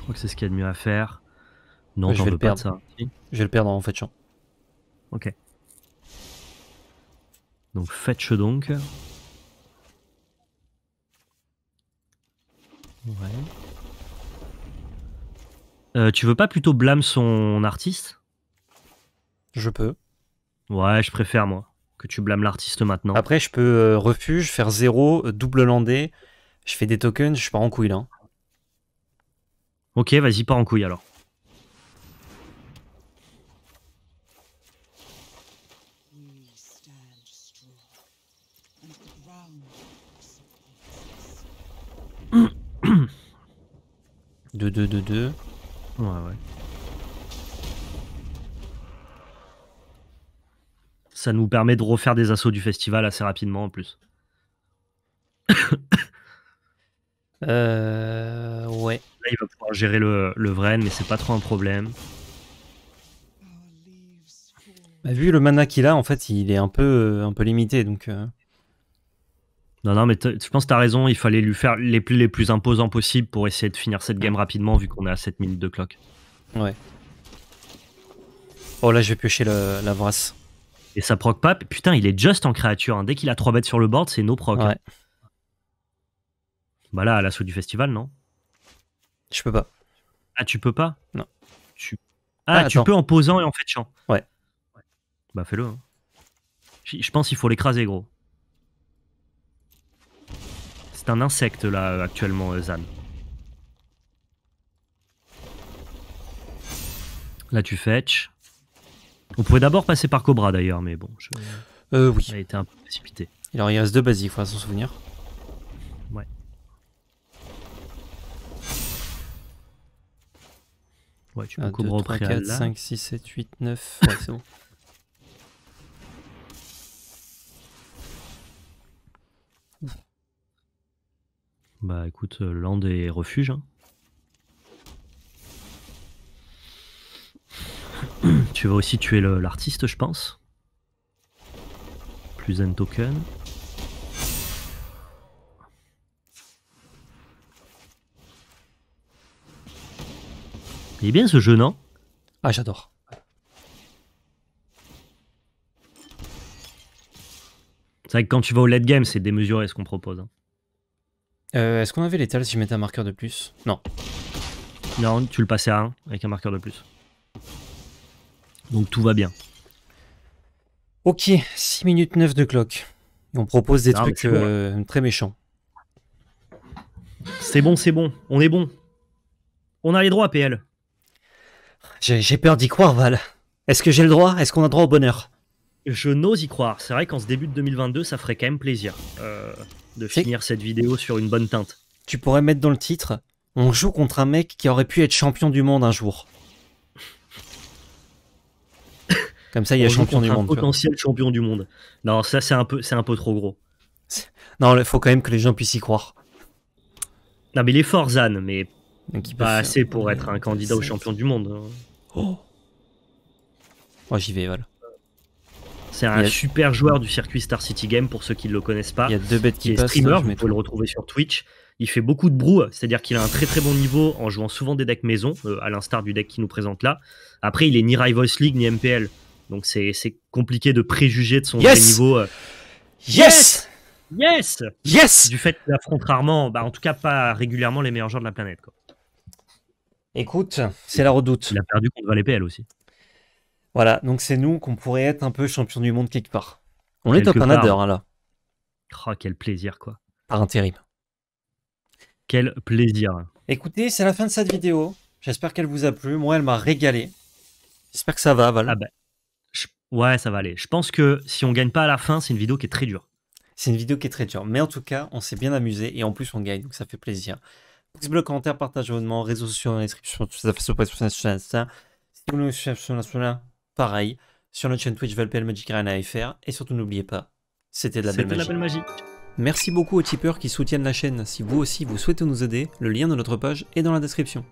Je crois que c'est ce qu'il y a de mieux à faire. Non, je vais le perdre. ça. Je vais le perdre en fetchant. Ok. Donc fetch donc. Ouais. Euh, tu veux pas plutôt blâme son artiste Je peux. Ouais, je préfère moi que tu blâmes l'artiste maintenant. Après, je peux euh, refuge, faire zéro, euh, double landé. Je fais des tokens, je pars en couille Hein. Ok, vas-y, pars en couille alors. De 2, 2, 2. Ouais, ouais. Ça nous permet de refaire des assauts du festival assez rapidement en plus. euh, ouais là, il va pouvoir gérer le, le mais c'est pas trop un problème. Bah, vu le mana qu'il a, en fait, il est un peu, euh, un peu limité. donc. Euh. Non, non, mais je pense que tu as raison. Il fallait lui faire les plus, les plus imposants possibles pour essayer de finir cette game rapidement, vu qu'on est à 7 minutes de clock. Ouais. Oh là, je vais piocher le, la brasse. Et ça proc pas. Putain, il est juste en créature. Hein. Dès qu'il a 3 bêtes sur le board, c'est no proc. Hein. Bah là, à l'assaut du festival, non je peux pas. Ah, tu peux pas Non. Ah, ah, tu peux en posant et en fetchant. Ouais. Bah, fais-le. Hein. Je pense qu'il faut l'écraser, gros. C'est un insecte, là, euh, actuellement, euh, Zan. Là, tu fetch On pouvait d'abord passer par Cobra, d'ailleurs, mais bon. Euh, oui. Il a été un peu précipité. Il en reste deux basiques, il faudra s'en souvenir. Ouais, tu 1, 2, 3, 4, 5, 6, 7, 8, 9. Ouais, c'est bon. Bah écoute, euh, land et refuge. Hein. tu vas aussi tuer l'artiste, je pense. Plus un token. Il est bien ce jeu, non Ah, j'adore. C'est vrai que quand tu vas au late game, c'est démesuré ce qu'on propose. Hein. Euh, est-ce qu'on avait l'étal si je mettais un marqueur de plus Non. Non, tu le passais à 1 avec un marqueur de plus. Donc tout va bien. Ok, 6 minutes 9 de clock. On propose des ah, trucs euh, hein. très méchants. C'est bon, c'est bon. On est bon. On a les droits, PL. J'ai peur d'y croire, Val. Est-ce que j'ai le droit Est-ce qu'on a droit au bonheur Je n'ose y croire. C'est vrai qu'en ce début de 2022, ça ferait quand même plaisir euh, de finir cette vidéo sur une bonne teinte. Tu pourrais mettre dans le titre On joue contre un mec qui aurait pu être champion du monde un jour. Comme ça, il y a champion du un Potentiel champion du monde. Non, ça, c'est un, peu, un peu trop gros. Non, il faut quand même que les gens puissent y croire. Non, mais il est fort, Zan, mais pas assez pour être un candidat au champion du monde. Hein. Oh. oh, j'y vais, voilà. C'est un super joueur du circuit Star City Game pour ceux qui ne le connaissent pas. Il y a deux bêtes qui, Il streamer, vous pouvez le retrouver sur Twitch. Il fait beaucoup de brou, c'est-à-dire qu'il a un très très bon niveau en jouant souvent des decks maison, euh, à l'instar du deck qu'il nous présente là. Après, il est ni Rivals League ni MPL, donc c'est compliqué de préjuger de son niveau. Euh. Yes, yes, yes, du fait qu'il affronte rarement, bah en tout cas pas régulièrement les meilleurs joueurs de la planète. Écoute, c'est la redoute. Il a perdu contre elle aussi. Voilà, donc c'est nous qu'on pourrait être un peu champion du monde quelque part. On est top en hein, là. Oh, quel plaisir quoi. Par intérim. Quel plaisir. Écoutez, c'est la fin de cette vidéo. J'espère qu'elle vous a plu. Moi, elle m'a régalé. J'espère que ça va, Val. Ah ben, Ouais, ça va aller. Je pense que si on gagne pas à la fin, c'est une vidéo qui est très dure. C'est une vidéo qui est très dure. Mais en tout cas, on s'est bien amusé et en plus, on gagne, donc ça fait plaisir. Pouce bleu, commentaire, partage, abonnement, réseaux sociaux dans la description, tout ça, sur chaîne. Si vous nous suivez sur chaîne, pareil, sur notre chaîne Twitch Valpel Magic Arena FR. Et surtout, n'oubliez pas, c'était de la belle magie. C'était de la belle magie. Merci beaucoup aux tipeurs qui soutiennent la chaîne. Si vous aussi vous souhaitez nous aider, le lien de notre page est dans la description.